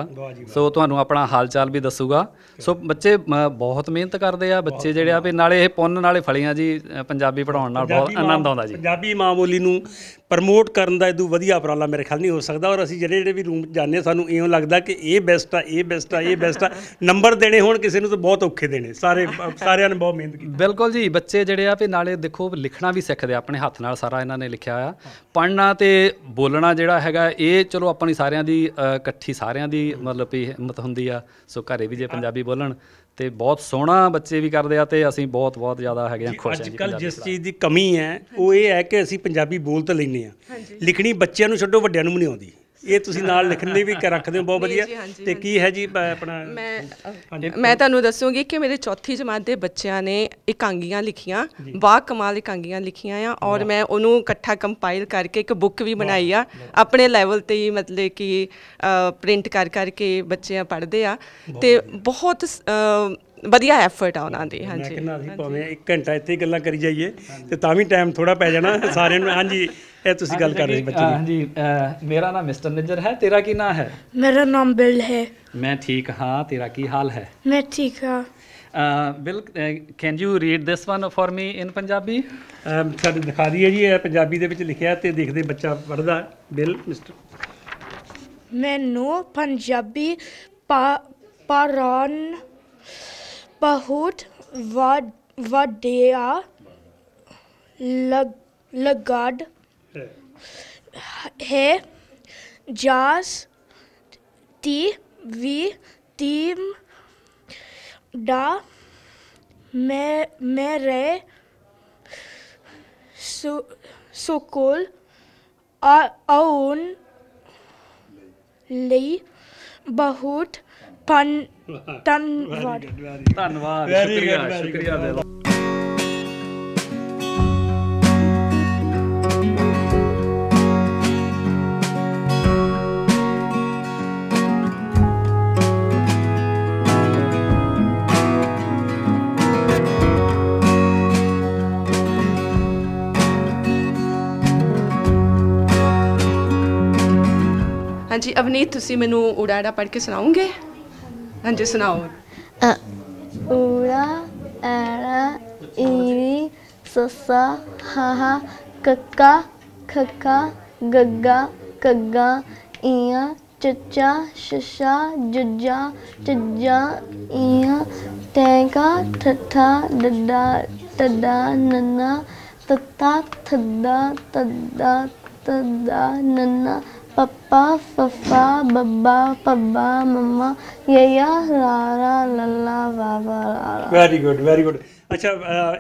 ਸੋ ਤੁਹਾਨੂੰ ਆਪਣਾ ਹਾਲ ਚਾਲ ਵੀ ਦੱਸੂਗਾ ਸੋ ਬੱਚੇ ਬਹੁਤ ਮਿਹਨਤ ਕਰਦੇ ਆ ਬੱਚੇ ਜਿਹੜੇ ਆ ਵੀ ਨਾਲੇ ਇਹ ਪੁੰਨ ਨਾਲੇ ਫਲੀਆਂ ਜੀ ਪੰਜਾਬੀ ਪੜਾਉਣ ਨਾਲ ਬਹੁਤ ਆਨੰਦ ਆਉਂਦਾ ਜੀ ਪੰਜਾਬੀ ਮਾਂ ਬੋਲੀ ਨੂੰ ਪ੍ਰਮੋਟ ਕਰਨ ਦਾ ਇਦੋਂ ਵਧੀਆ ਉਪਰਾਲਾ ਮੇਰੇ ਖਿਆਲ ਨਹੀਂ ਹੋ ਸਕਦਾ ਔਰ ਅਸੀਂ ਜਿਹੜੇ ਜਿਹੜੇ ਵੀ ਰੂਮ ਜਾਂਦੇ ਸਾਨੂੰ ਇਉਂ ਲੱਗਦਾ ਕਿ ਇਹ ਬੈਸਟ ਆ ਇਹ ਬੈਸਟ ਆ ਇਹ ਬੈਸਟ ਆ ਨੰਬਰ ਦੇਣੇ ਹੋਣ ਕਿਸੇ ਨੂੰ ਤਾਂ ਬਹੁਤ ਔਖੇ ਦੇਣੇ ਸਾਰੇ ਸਾਰਿਆਂ ਨੇ ਬਹੁਤ ਮਿਹਨਤ ਕੀਤੀ ਬਿਲਕੁਲ ਜੀ ਬੱਚੇ ਜਿਹੜੇ ਆ ਵੀ ਨਾਲੇ ਦੇਖੋ ਲਿਖਣਾ ਵੀ ਸਿੱਖਦੇ ਆਪਣੇ ਹੱਥ ਨਾਲ ਸਾਰਾ ਇਹਨਾਂ ਨੇ ਲਿਖਿਆ ਆ ਪੜਨਾ ਤੇ ਬੋਲਣਾ ਜਿਹੜਾ ਹੈਗਾ ਇਹ ਚਲੋ ਆਪਣੀ ਸਾਰਿਆਂ ਦੀ ਇਕੱਠੀ ਸਾਰਿਆਂ ਦੀ ਮਤਲਬ ਇਹ ਹਿੰਮਤ ਹੁੰਦੀ ਆ ਸੋ ਘਰੇ ਵੀ ਜੇ ਪੰਜਾਬੀ ਬੋਲਣ ਤੇ ਬਹੁਤ ਸੋਹਣਾ ਬੱਚੇ ਵੀ ਕਰਦੇ ਆ ਤੇ ਅਸੀਂ ਬਹੁਤ ਬਹੁਤ ਜ਼ਿਆਦਾ ਹੈਗੇ ਆ ਖੁਸ਼ ਹਾਂ ਅੱਜ ਕੱਲ ਜਿਸ ਚੀਜ਼ ਦੀ ਕਮੀ ਹੈ ਉਹ ਇਹ ਹੈ ਕਿ ਅਸੀਂ ਪੰਜਾਬੀ ਬੋਲ ਤਾਂ ਲੈਨੇ ਆ ਲਿਖਣੀ ਬੱਚਿਆਂ ਨੂੰ ਛੱਡੋ ਵੱਡਿਆਂ ਨੂੰ ਵੀ ਨਹੀਂ ਆਉਂਦੀ ਇਹ ਤੁਸੀਂ ਨਾਲ ਲਿਖਣੀ ਵੀ ਰੱਖਦੇ ਹੋ ਬਹੁਤ ਵਧੀਆ ਤੇ ਕੀ ਹੈ ਜੀ ਆਪਣਾ ਮੈਂ ਮੈਂ ਤੁਹਾਨੂੰ ਦੱਸੂਗੀ ਕਿ ਮੇਰੇ ਚੌਥੀ ਜਮਾਤ ਦੇ ਬੱਚਿਆਂ ਨੇ ਇਕਾਂਗੀਆਂ ਲਿਖੀਆਂ ਵਾਹ ਕਮਾਲ ਇਕਾਂਗੀਆਂ ਲਿਖੀਆਂ ਆ ਔਰ ਮੈਂ ਉਹਨੂੰ ਇਕੱਠਾ ਕੰਪਾਈਲ ਕਰਕੇ ਇੱਕ ਬੁੱਕ ਵੀ ਬਣਾਈ ਆ ਆਪਣੇ ਲੈਵਲ ਤੇ ਹੀ ਮਤਲਬ ਕਿ ਪ੍ਰਿੰਟ ਕਰ ਕਰਕੇ ਬੱਚੇ ਪੜ੍ਹਦੇ ਆ ਤੇ ਬਹੁਤ ਵਧੀਆ ਐਫਰਟ ਆ ਉਹਨਾਂ ਦੀ ਮੈਂ ਕਿੰਨਾ ਸੀ ਭਾਵੇਂ 1 ਘੰਟਾ ਇੱਥੇ ਗੱਲਾਂ ਕਰੀ ਜਾਈਏ ਤੇ ਤਾਂ ਵੀ ਟਾਈਮ ਥੋੜਾ ਪੈ ਜਾਣਾ ਸਾਰਿਆਂ ਨੂੰ ਹਾਂਜੀ ਇਹ ਤੁਸੀਂ ਗੱਲ ਕਰ ਰਹੇ ਸੀ ਬੱਚੇ ਹਾਂਜੀ ਮੇਰਾ ਨਾਮ ਮਿਸਟਰ ਨਿੱਜਰ ਹੈ ਤੇਰਾ ਕੀ ਨਾਮ ਹੈ ਮੇਰਾ ਨਾਮ ਬਿਲ ਹੈ ਮੈਂ ਠੀਕ ਹਾਂ ਤੇਰਾ ਕੀ ਹਾਲ ਹੈ ਮੈਂ ਠੀਕ ਹਾਂ Bill can you read this one for me in Punjabi ਸਾਡੇ ਦਿਖਾ ਦਈਏ ਜੀ ਇਹ ਪੰਜਾਬੀ ਦੇ ਵਿੱਚ ਲਿਖਿਆ ਤੇ ਦੇਖਦੇ ਬੱਚਾ ਪੜਦਾ ਬਿਲ ਮਿਸਟਰ ਮੈਨੂੰ ਪੰਜਾਬੀ ਪਾ- ਪਰਨ बहुत वड्या लग लगाड है जास ती वी टीम डा मैं मेरे सु सुकुल आउन ले बहुत पन ਧੰਨਵਾਦ ਧੰਨਵਾਦ ਸ਼ੁਕਰੀਆ ਸ਼ੁਕਰੀਆ ਦੇ ਲੋ ਹਾਂਜੀ ਅਵਨੀਤ ਤੁਸੀਂ ਮੈਨੂੰ ਉਡਾੜਾ ਪੜ੍ਹ ਕੇ ਸੁਣਾਉਂਗੇ And just now. Uh, ura, ara, iri, sasa, haha, kaka, kaka, gaga, kaga, iya, chacha, shasha, jaja, jaja, iya, tega, tata, dada, tada, nana, tata, tada, tada, tada, nana. papa ਫੱਫਾ ਬੱਬਾ ਪੱਬਾ ਮੰਮਾ ਯਯਾ ਰਾਰਾ ਲੱਲਾ baba ਰਾਰਾ very good very good ਅੱਛਾ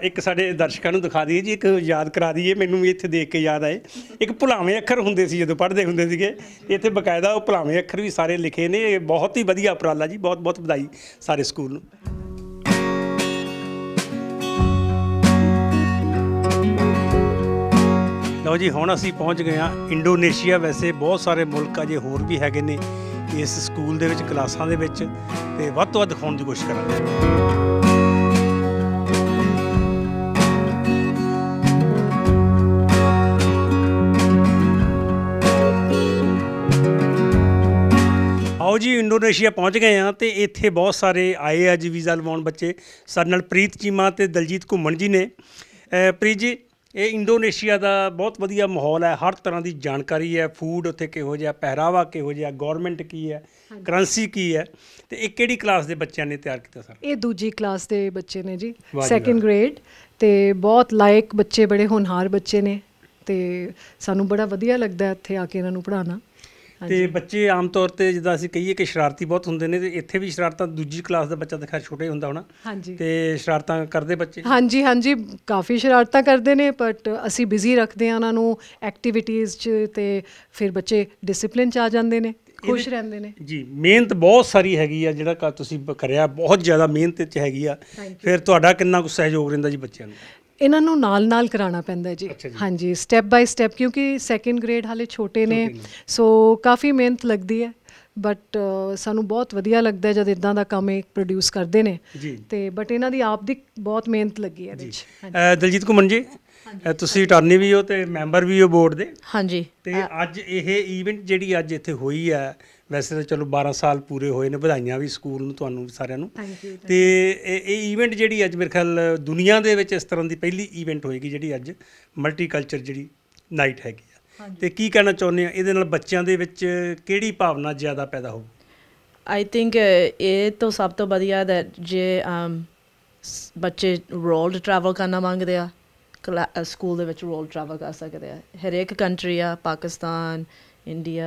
ਇੱਕ ਸਾਡੇ ਦਰਸ਼ਕਾਂ ਨੂੰ ਦਿਖਾ ਦਈਏ ਜੀ ਇੱਕ ਯਾਦ ਕਰਾ ਦਈਏ ਮੈਨੂੰ ਵੀ ਇੱਥੇ ਦੇਖ ਕੇ ਯਾਦ ਆਏ ਇੱਕ ਭੁਲਾਵੇਂ ਅੱਖਰ ਹੁੰਦੇ ਸੀ ਜਦੋਂ ਪੜ੍ਹਦੇ ਹੁੰਦੇ ਸੀਗੇ ਇੱਥੇ ਬਕਾਇਦਾ ਉਹ ਭੁਲਾਵੇਂ ਅੱਖਰ ਵੀ ਸਾਰੇ ਲਿਖੇ ਨੇ ਬਹੁਤ ਹੀ ਵਧੀਆ ਉਪਰਾਲਾ ਜੀ ਬਹੁਤ ਬਹੁਤ ਵਧਾਈ ਸਾਰੇ ਸਕੂਲ ਨੂੰ ਲਓ ਜੀ ਹੁਣ ਅਸੀਂ ਪਹੁੰਚ ਗਏ ਆ ਇੰਡੋਨੇਸ਼ੀਆ ਵੈਸੇ ਬਹੁਤ ਸਾਰੇ ਮੁਲਕ ਆ ਜੇ ਹੋਰ ਵੀ ਹੈਗੇ ਨੇ ਇਸ ਸਕੂਲ ਦੇ ਵਿੱਚ ਕਲਾਸਾਂ ਦੇ ਵਿੱਚ ਤੇ ਵੱਧ ਤੋਂ ਵੱਧ ਦਿਖਾਉਣ ਦੀ ਕੋਸ਼ਿਸ਼ ਕਰਾਂਗੇ ਆਓ ਜੀ ਇੰਡੋਨੇਸ਼ੀਆ ਪਹੁੰਚ ਗਏ ਆ ਤੇ ਇੱਥੇ ਬਹੁਤ ਸਾਰੇ ਆਏ ਆ ਜੀ ਵੀਜ਼ਾ ਲਵਾਉਣ ਬੱਚੇ ਸਾਡੇ ਨਾਲ ਪ੍ਰੀਤ ਚੀਮਾ ਤੇ ਦਲਜੀਤ ਘੁੰਮਣ ਜੀ ਨੇ ਪ੍ਰੀਤ ਜੀ ਇਹ ਇੰਡੋਨੇਸ਼ੀਆ ਦਾ ਬਹੁਤ ਵਧੀਆ ਮਾਹੌਲ ਹੈ ਹਰ ਤਰ੍ਹਾਂ ਦੀ ਜਾਣਕਾਰੀ ਹੈ ਫੂਡ ਉੱਥੇ ਕਿਹੋ ਜਿਹਾ ਪਹਿਰਾਵਾ ਕਿਹੋ ਜਿਹਾ ਗਵਰਨਮੈਂਟ ਕੀ ਹੈ ਕਰੰਸੀ ਕੀ ਹੈ ਤੇ ਇਹ ਕਿਹੜੀ ਕਲਾਸ ਦੇ ਬੱਚਿਆਂ ਨੇ ਤਿਆਰ ਕੀਤਾ ਸਰ ਇਹ ਦੂਜੀ ਕਲਾਸ ਦੇ ਬੱਚੇ ਨੇ ਜੀ ਸੈਕੰਡ ਗ੍ਰੇਡ ਤੇ ਬਹੁਤ ਲਾਇਕ ਬੱਚੇ ਬੜੇ ਹੋਣਹਾਰ ਬੱਚੇ ਨੇ ਤੇ ਸਾਨੂੰ ਬੜਾ ਵਧੀਆ ਲੱਗਦਾ ਇੱਥੇ ਆ ਕੇ ਇਹਨਾਂ ਨੂੰ ਪੜਾਉਣਾ ਤੇ ਬੱਚੇ ਆਮ ਤੌਰ ਤੇ ਜਿੱਦਾਂ ਅਸੀਂ ਕਹੀਏ ਕਿ ਸ਼ਰਾਰਤੀ ਬਹੁਤ ਹੁੰਦੇ ਨੇ ਤੇ ਇੱਥੇ ਵੀ ਸ਼ਰਾਰਤਾਂ ਦੂਜੀ ਕਲਾਸ ਦਾ ਬੱਚਾ ਤਾਂ ਖੈਰ ਹੁੰਦਾ ਹੋਣਾ ਤੇ ਸ਼ਰਾਰਤਾਂ ਕਰਦੇ ਬੱਚੇ ਹਾਂਜੀ ਹਾਂਜੀ ਕਾਫੀ ਸ਼ਰਾਰਤਾਂ ਕਰਦੇ ਨੇ ਬਟ ਅਸੀਂ ਬਿਜ਼ੀ ਰੱਖਦੇ ਆ ਉਹਨਾਂ ਨੂੰ ਐਕਟੀਵਿਟੀਜ਼ 'ਚ ਤੇ ਫਿਰ ਬੱਚੇ ਡਿਸਪਲਿਨ 'ਚ ਆ ਜਾਂਦੇ ਨੇ ਖੁਸ਼ ਰਹਿੰਦੇ ਨੇ ਜੀ ਮਿਹਨਤ ਬਹੁਤ ਸਾਰੀ ਹੈਗੀ ਆ ਜਿਹੜਾ ਤੁਸੀਂ ਕਰਿਆ ਬਹੁਤ ਜ਼ਿਆਦਾ ਮਿਹਨਤ ਚ ਹੈਗੀ ਆ ਫਿਰ ਤੁਹਾਡਾ ਕਿੰਨਾ ਕੁ ਸਹਿਯੋਗ ਰਹਿੰਦਾ ਜੀ ਬੱਚਿਆਂ ਨੂੰ ਇਹਨਾਂ ਨੂੰ ਨਾਲ-ਨਾਲ ਕਰਾਉਣਾ ਪੈਂਦਾ ਜੀ ਹਾਂਜੀ ਸਟੈਪ ਬਾਈ ਸਟੈਪ ਕਿਉਂਕਿ ਸੈਕੰਡ ਗ੍ਰੇਡ ਹਾਲੇ ਛੋਟੇ ਨੇ ਸੋ ਕਾਫੀ ਮਿਹਨਤ ਲੱਗਦੀ ਹੈ ਬਟ ਸਾਨੂੰ ਬਹੁਤ ਵਧੀਆ ਲੱਗਦਾ ਜਦ ਇਦਾਂ ਦਾ ਕੰਮ ਇੱਕ ਪ੍ਰੋਡਿਊਸ ਕਰਦੇ ਨੇ ਤੇ ਬਟ ਇਹਨਾਂ ਦੀ ਆਪ ਦੀ ਬਹੁਤ ਮਿਹਨਤ ਲੱਗੀ ਹੈ ਵਿੱਚ ਦਲਜੀਤ ਕੁਮਨ ਜੀ ਤੁਸੀਂ ਅਟਾਰਨੀ ਵੀ ਹੋ ਤੇ ਮੈਂਬਰ ਵੀ ਹੋ ਬੋਰਡ ਦੇ ਹਾਂਜੀ ਤੇ ਅੱਜ ਇਹ ਈਵੈਂਟ ਜਿਹੜੀ ਅੱਜ ਇੱਥੇ ਹੋਈ ਹੈ ਵੈਸੇ ਤਾਂ ਚਲੋ 12 ਸਾਲ ਪੂਰੇ ਹੋਏ ਨੇ ਵਧਾਈਆਂ ਵੀ ਸਕੂਲ ਨੂੰ ਤੁਹਾਨੂੰ ਸਾਰਿਆਂ ਨੂੰ ਤੇ ਇਹ ਇਵੈਂਟ ਜਿਹੜੀ ਅੱਜ ਮੇਰੇ ਖਿਆਲ ਦੁਨੀਆ ਦੇ ਵਿੱਚ ਇਸ ਤਰ੍ਹਾਂ ਦੀ ਪਹਿਲੀ ਇਵੈਂਟ ਹੋਏਗੀ ਜਿਹੜੀ ਅੱਜ ਮਲਟੀ ਕਲਚਰ ਜਿਹੜੀ ਨਾਈਟ ਹੈਗੀ ਆ ਤੇ ਕੀ ਕਹਿਣਾ ਚਾਹੁੰਦੇ ਆ ਇਹਦੇ ਨਾਲ ਬੱਚਿਆਂ ਦੇ ਵਿੱਚ ਕਿਹੜੀ ਭਾਵਨਾ ਜ਼ਿਆਦਾ ਪੈਦਾ ਹੋਊ ਆਈ ਥਿੰਕ ਇਹ ਤੋਂ ਸਭ ਤੋਂ ਵਧੀਆ ਹੈ ਜੇ ਅਮ ਬੱਚੇ ਰੋਲਡ ਟਰੈਵਲ ਕਰਨਾ ਮੰਗਦੇ ਆ ਸਕੂਲ ਦੇ ਵਿੱਚ ਰੋਲ ਟਰੈਵਲ ਕਰ ਸਕਦੇ ਆ ਹਰੇਕ ਕੰਟਰੀ ਆ ਪਾਕਿਸਤਾਨ ਇੰਡੀਆ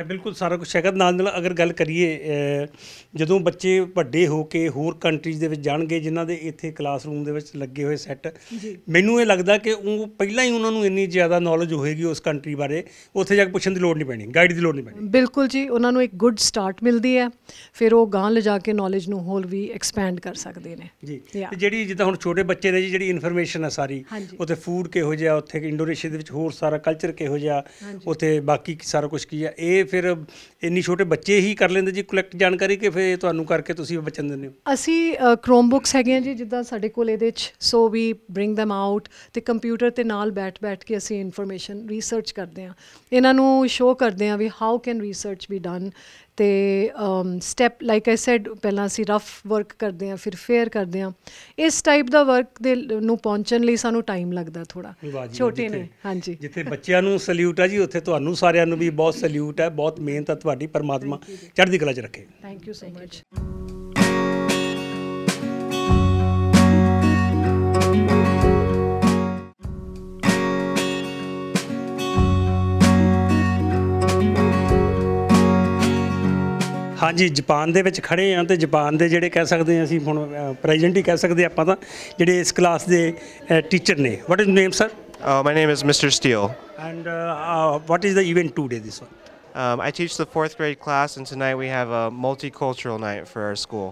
ਇਹ ਬਿਲਕੁਲ ਸਾਰਾ ਕੁਝ ਸ਼ਗਤ ਨਾਲ ਨਾਲ ਅਗਰ ਗੱਲ ਕਰੀਏ ਜਦੋਂ ਬੱਚੇ ਵੱਡੇ ਹੋ ਕੇ ਹੋਰ ਕੰਟਰੀਜ਼ ਦੇ ਵਿੱਚ ਜਾਣਗੇ ਜਿਨ੍ਹਾਂ ਦੇ ਇੱਥੇ ਕਲਾਸਰੂਮ ਦੇ ਵਿੱਚ ਲੱਗੇ ਹੋਏ ਸੈੱਟ ਮੈਨੂੰ ਇਹ ਲੱਗਦਾ ਕਿ ਉਹ ਪਹਿਲਾਂ ਹੀ ਉਹਨਾਂ ਨੂੰ ਇੰਨੀ ਜ਼ਿਆਦਾ ਨੌਲੇਜ ਹੋਏਗੀ ਉਸ ਕੰਟਰੀ ਬਾਰੇ ਉੱਥੇ ਜਾ ਕੇ ਪੁੱਛਣ ਦੀ ਲੋੜ ਨਹੀਂ ਪੈਣੀ ਗਾਈਡ ਦੀ ਲੋੜ ਨਹੀਂ ਪੈਣੀ ਬਿਲਕੁਲ ਜੀ ਉਹਨਾਂ ਨੂੰ ਇੱਕ ਗੁੱਡ ਸਟਾਰਟ ਮਿਲਦੀ ਹੈ ਫਿਰ ਉਹ ਗਾਂ ਲਿਜਾ ਕੇ ਨੌਲੇਜ ਨੂੰ ਹੋਰ ਵੀ ਐਕਸਪੈਂਡ ਕਰ ਸਕਦੇ ਨੇ ਜੀ ਤੇ ਜਿਹੜੀ ਜਿੱਦਾਂ ਹੁਣ ਛੋਟੇ ਬੱਚੇ ਦੇ ਜਿਹੜੀ ਇਨਫੋਰਮੇਸ਼ਨ ਹੈ ਸਾਰੀ ਉੱਥੇ ਫੂਡ ਕਿਹੋ ਜਿਹਾ ਉੱਥੇ ਇੰਡੋਨੇਸ਼ੀਆ ਦੇ ਵਿੱਚ ਹੋਰ ਸਾਰਾ ਕਲਚਰ ਕਿਹੋ ਜਿਹਾ ਉੱਥੇ ਬਾਕੀ ਸਾਰਾ ਕੁਝ ਕੀ ਹੈ ਇਹ ਫਿਰ ਇੰਨੀ ਛੋਟੇ ਬੱਚੇ ਹੀ ਕਰ ਲੈਂਦੇ ਜੀ ਕਲੈਕਟ ਜਾਣਕਾਰੀ ਕਿ ਫਿਰ ਤੁਹਾਨੂੰ ਕਰਕੇ ਤੁਸੀਂ ਬਚਨ ਦਿੰਦੇ ਹੋ ਅਸੀਂ ਕ੍ਰੋਮ ਬੁੱਕਸ ਹੈਗੀਆਂ ਜੀ ਜਿੱਦਾਂ ਸਾਡੇ ਕੋਲ ਇਹਦੇ ਵਿੱਚ so we bring them out ਤੇ ਕੰਪਿਊਟਰ ਤੇ ਨਾਲ ਬੈਠ ਬੈਠ ਕੇ ਅਸੀਂ ਇਨਫੋਰਮੇਸ਼ਨ ਰਿਸਰਚ ਕਰਦੇ ਆ ਇਹਨਾਂ ਨੂੰ ਸ਼ੋ ਕਰਦੇ ਆ ਵੀ how can research be done ਤੇ ਸਟੈਪ ਲਾਈਕ ਆਈ ਸੈਡ ਪਹਿਲਾਂ ਅਸੀਂ ਰਫ ਵਰਕ ਕਰਦੇ ਆ ਫਿਰ ਫੇਅਰ ਕਰਦੇ ਆ ਇਸ ਟਾਈਪ ਦਾ ਵਰਕ ਦੇ ਨੂੰ ਪਹੁੰਚਣ ਲਈ ਸਾਨੂੰ ਟਾਈਮ ਲੱਗਦਾ ਥੋੜਾ ਛੋਟੇ ਨੇ ਹਾਂਜੀ ਜਿੱਥੇ ਬੱਚਿਆਂ ਨੂੰ ਸਲੂਟ ਆ ਜੀ ਉੱਥੇ ਤੁਹਾਨੂੰ ਸਾਰਿਆਂ ਨੂੰ ਵੀ ਬਹੁਤ ਸਲੂਟ ਹੈ ਬਹੁਤ ਮਿਹਨਤ ਆ ਤੁਹਾਡੀ ਪਰਮਾਤਮਾ ਚੜ੍ਹਦੀ ਕਲਾ 'ਚ ਰੱਖੇ ਥੈਂਕ ਯੂ ਸੋ ਮਚ ਹਾਂਜੀ ਜਾਪਾਨ ਦੇ ਵਿੱਚ ਖੜੇ ਆ ਤੇ ਜਾਪਾਨ ਦੇ ਜਿਹੜੇ ਕਹਿ ਸਕਦੇ ਆ ਅਸੀਂ ਹੁਣ ਪ੍ਰੈਜ਼ੀਡੈਂਟ ਹੀ ਕਹਿ ਸਕਦੇ ਆਪਾਂ uh, uh, Um, I teach the fourth grade class, and tonight we have a multicultural night for our school.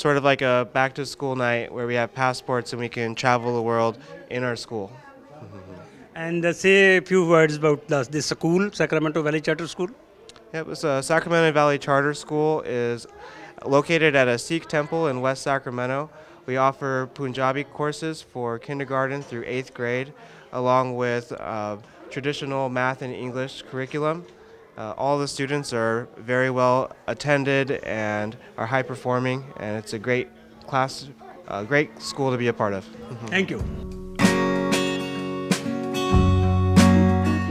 Sort of like a back to school night where we have passports and we can travel the world in our school. And uh, say a few words about the, the school, Sacramento Valley Charter School. Yep, so uh, Sacramento Valley Charter School is located at a Sikh temple in West Sacramento. We offer Punjabi courses for kindergarten through eighth grade, along with uh, traditional math and English curriculum. Uh, all the students are very well attended and are high performing, and it's a great class, a great school to be a part of. Mm-hmm. Thank you.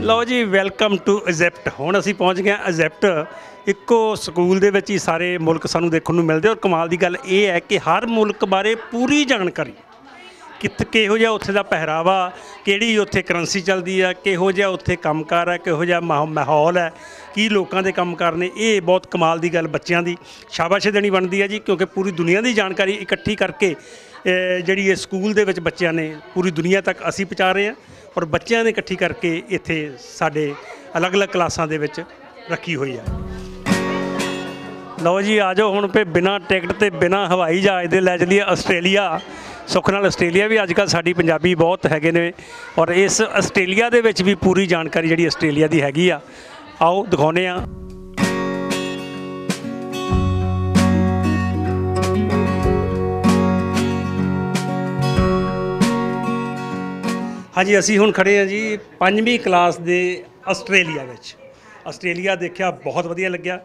ਲਓ ਜੀ welcome to Egypt ਹੁਣ ਅਸੀਂ ਪਹੁੰਚ ਗਏ ਹਾਂ Egypt ਇੱਕੋ school ਦੇ ਵਿੱਚ ਹੀ ਸਾਰੇ ਮੁਲਕ ਸਾਨੂੰ ਦੇਖਣ ਨੂੰ ਮਿਲਦੇ ਔਰ ਕਮਾਲ ਦੀ ਗੱਲ ਇਹ ਹੈ ਕਿ ਹਰ ਮੁਲਕ ਬਾਰੇ ਪੂਰੀ ਜਾਣਕਾਰੀ ਕਿੱਥੇ ਕਿਹੋ ਜਿਹਾ ਉੱਥੇ ਦਾ ਪਹਿਰਾਵਾ ਕਿਹੜੀ ਉੱਥੇ ਕਰੰਸੀ ਚੱਲਦੀ ਆ ਕਿਹੋ ਜਿਹਾ ਉੱਥੇ ਕੰਮਕਾਰ ਆ ਕਿਹੋ ਜਿਹਾ ਮਾਹੌਲ ਹੈ ਕੀ ਲੋਕਾਂ ਦੇ ਕੰਮਕਾਰ ਨੇ ਇਹ ਬਹੁਤ ਕਮਾਲ ਦੀ ਗੱਲ ਬੱਚਿਆਂ ਦੀ ਸ਼ਾਬਾਸ਼ ਦੇਣੀ ਬਣਦੀ ਹੈ ਜੀ ਕਿਉਂਕਿ ਪੂਰੀ ਦੁਨੀਆ ਦੀ ਜਾਣਕਾਰੀ ਇਕੱਠੀ ਕਰਕੇ ਜਿਹੜੀ ਇਹ ਸਕੂਲ ਦੇ ਵਿੱਚ ਬੱਚਿਆਂ ਨੇ ਪੂਰੀ ਦੁਨੀਆ ਤੱਕ ਅਸੀਂ ਪਹੁੰਚਾ ਰਹੇ ਹਾਂ ਔਰ ਬੱਚਿਆਂ ਨੇ ਇਕੱਠੀ ਕਰਕੇ ਇੱਥੇ ਸਾਡੇ ਅਲੱਗ-ਅਲੱਗ ਕਲਾਸਾਂ ਦੇ ਵਿੱਚ ਰੱਖੀ ਹੋਈ ਹੈ ਲਓ ਜੀ ਆਜੋ ਹੁਣ ਪੇ ਬਿਨਾ ਟਿਕਟ ਤੇ ਬਿਨਾ ਹਵਾਈ ਜਹਾਜ਼ ਦੇ ਲੈ ਚਲੀਏ ਆਸਟ੍ਰੇਲੀਆ ਸੁੱਖ ਨਾਲ ਆਸਟ੍ਰੇਲੀਆ ਵੀ ਅੱਜਕੱਲ ਸਾਡੀ ਪੰਜਾਬੀ ਬਹੁਤ ਹੈਗੇ ਨੇ ਔਰ ਇਸ ਆਸਟ੍ਰੇਲੀਆ ਦੇ ਵਿੱਚ ਵੀ ਪੂਰੀ ਜਾਣਕਾਰੀ ਜਿਹੜੀ ਆਸਟ੍ਰੇਲੀਆ ਦੀ ਹੈਗੀ ਆ ਆਓ ਦਿਖਾਉਨੇ ਆ ਹਾਂਜੀ ਅਸੀਂ ਹੁਣ ਖੜੇ ਹਾਂ ਜੀ ਪੰਜਵੀਂ ਕਲਾਸ ਦੇ ਆਸਟ੍ਰੇਲੀਆ ਵਿੱਚ ਆਸਟ੍ਰੇਲੀਆ ਦੇਖਿਆ ਬਹੁਤ ਵਧੀਆ ਲੱਗਿਆ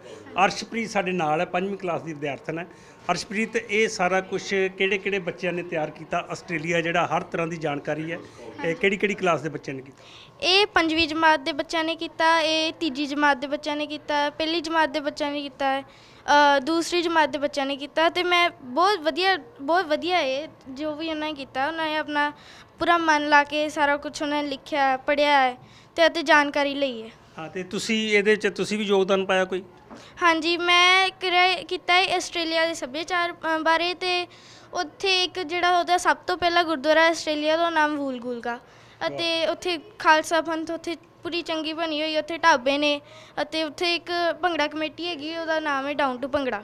ਅਰਸ਼ਪ੍ਰੀਤ ਸਾਡੇ ਨਾਲ ਹੈ ਪੰਜਵੀਂ ਕਲਾਸ ਦੀ ਵਿਦਿਆਰਥਣ ਹੈ ਅਰਸ਼ਪ੍ਰੀਤ ਇਹ ਸਾਰਾ ਕੁਝ ਕਿਹੜੇ ਕਿਹੜੇ ਬੱਚਿਆਂ ਨੇ ਤਿਆਰ ਕੀਤਾ ਆਸਟ੍ਰੇਲੀਆ ਜਿਹੜਾ ਹਰ ਤਰ੍ਹਾਂ ਦੀ ਜਾਣਕਾਰੀ ਹੈ ਇਹ ਕਿਹੜੀ ਕਿਹੜੀ ਕਲਾਸ ਦੇ ਬੱਚਿਆਂ ਨੇ ਕੀਤਾ ਇਹ ਪੰਜਵੀਂ ਜਮਾਤ ਦੇ ਬੱਚਿਆਂ ਨੇ ਕੀਤਾ ਇਹ ਤੀਜੀ ਜਮਾਤ ਦੇ ਬੱਚਿਆਂ ਨੇ ਕੀਤਾ ਪਹਿਲੀ ਜਮਾਤ ਦੇ ਬੱਚਿਆਂ ਨੇ ਕੀਤਾ ਹੈ ਦੂਸਰੀ ਜਮਾਤ ਦੇ ਬੱਚਿਆਂ ਨੇ ਕੀਤਾ ਤੇ ਮੈਂ ਬਹੁਤ ਵਧੀਆ ਬਹੁਤ ਵਧੀਆ ਹੈ ਜੋ ਵੀ ਉਹਨਾਂ ਨੇ ਕੀਤਾ ਉਹਨਾਂ ਨੇ ਆਪਣਾ ਪੂਰਾ ਮਨ ਲਾ ਕੇ ਸਾਰਾ ਕੁਝ ਉਹਨੇ ਲਿਖਿਆ ਪੜਿਆ ਹੈ ਤੇ ਅਤੇ ਜਾਣਕਾਰੀ ਲਈ ਹੈ ਹਾਂ ਤੇ ਤੁਸੀਂ ਇਹਦੇ ਵਿੱਚ ਤੁਸੀਂ ਵੀ ਯੋਗਦਾਨ ਪਾਇਆ ਕੋਈ ਹਾਂਜੀ ਮੈਂ ਕੀਤਾ ਹੈ ਆਸਟ੍ਰੇਲੀਆ ਦੇ ਸੱਭਿਆਚਾਰ ਬਾਰੇ ਤੇ ਉੱਥੇ ਇੱਕ ਜਿਹੜਾ ਉਹਦਾ ਸਭ ਤੋਂ ਪਹਿਲਾ ਗੁਰਦੁਆਰਾ ਆਸਟ੍ਰੇਲੀਆ ਦਾ ਨਾਮ ਦਾ ਅਤੇ ਉੱਥੇ ਖਾਲਸਾ ਪੰਥ ਉੱਥੇ ਪੂਰੀ ਚੰਗੀ ਬਣੀ ਹੋਈ ਉੱਥੇ ਢਾਬੇ ਨੇ ਅਤੇ ਉੱਥੇ ਇੱਕ ਭੰਗੜਾ ਕਮੇਟੀ ਹੈਗੀ ਉਹਦਾ ਨਾਮ ਹੈ ਡਾਊਨ ਟੂ ਭੰਗੜਾ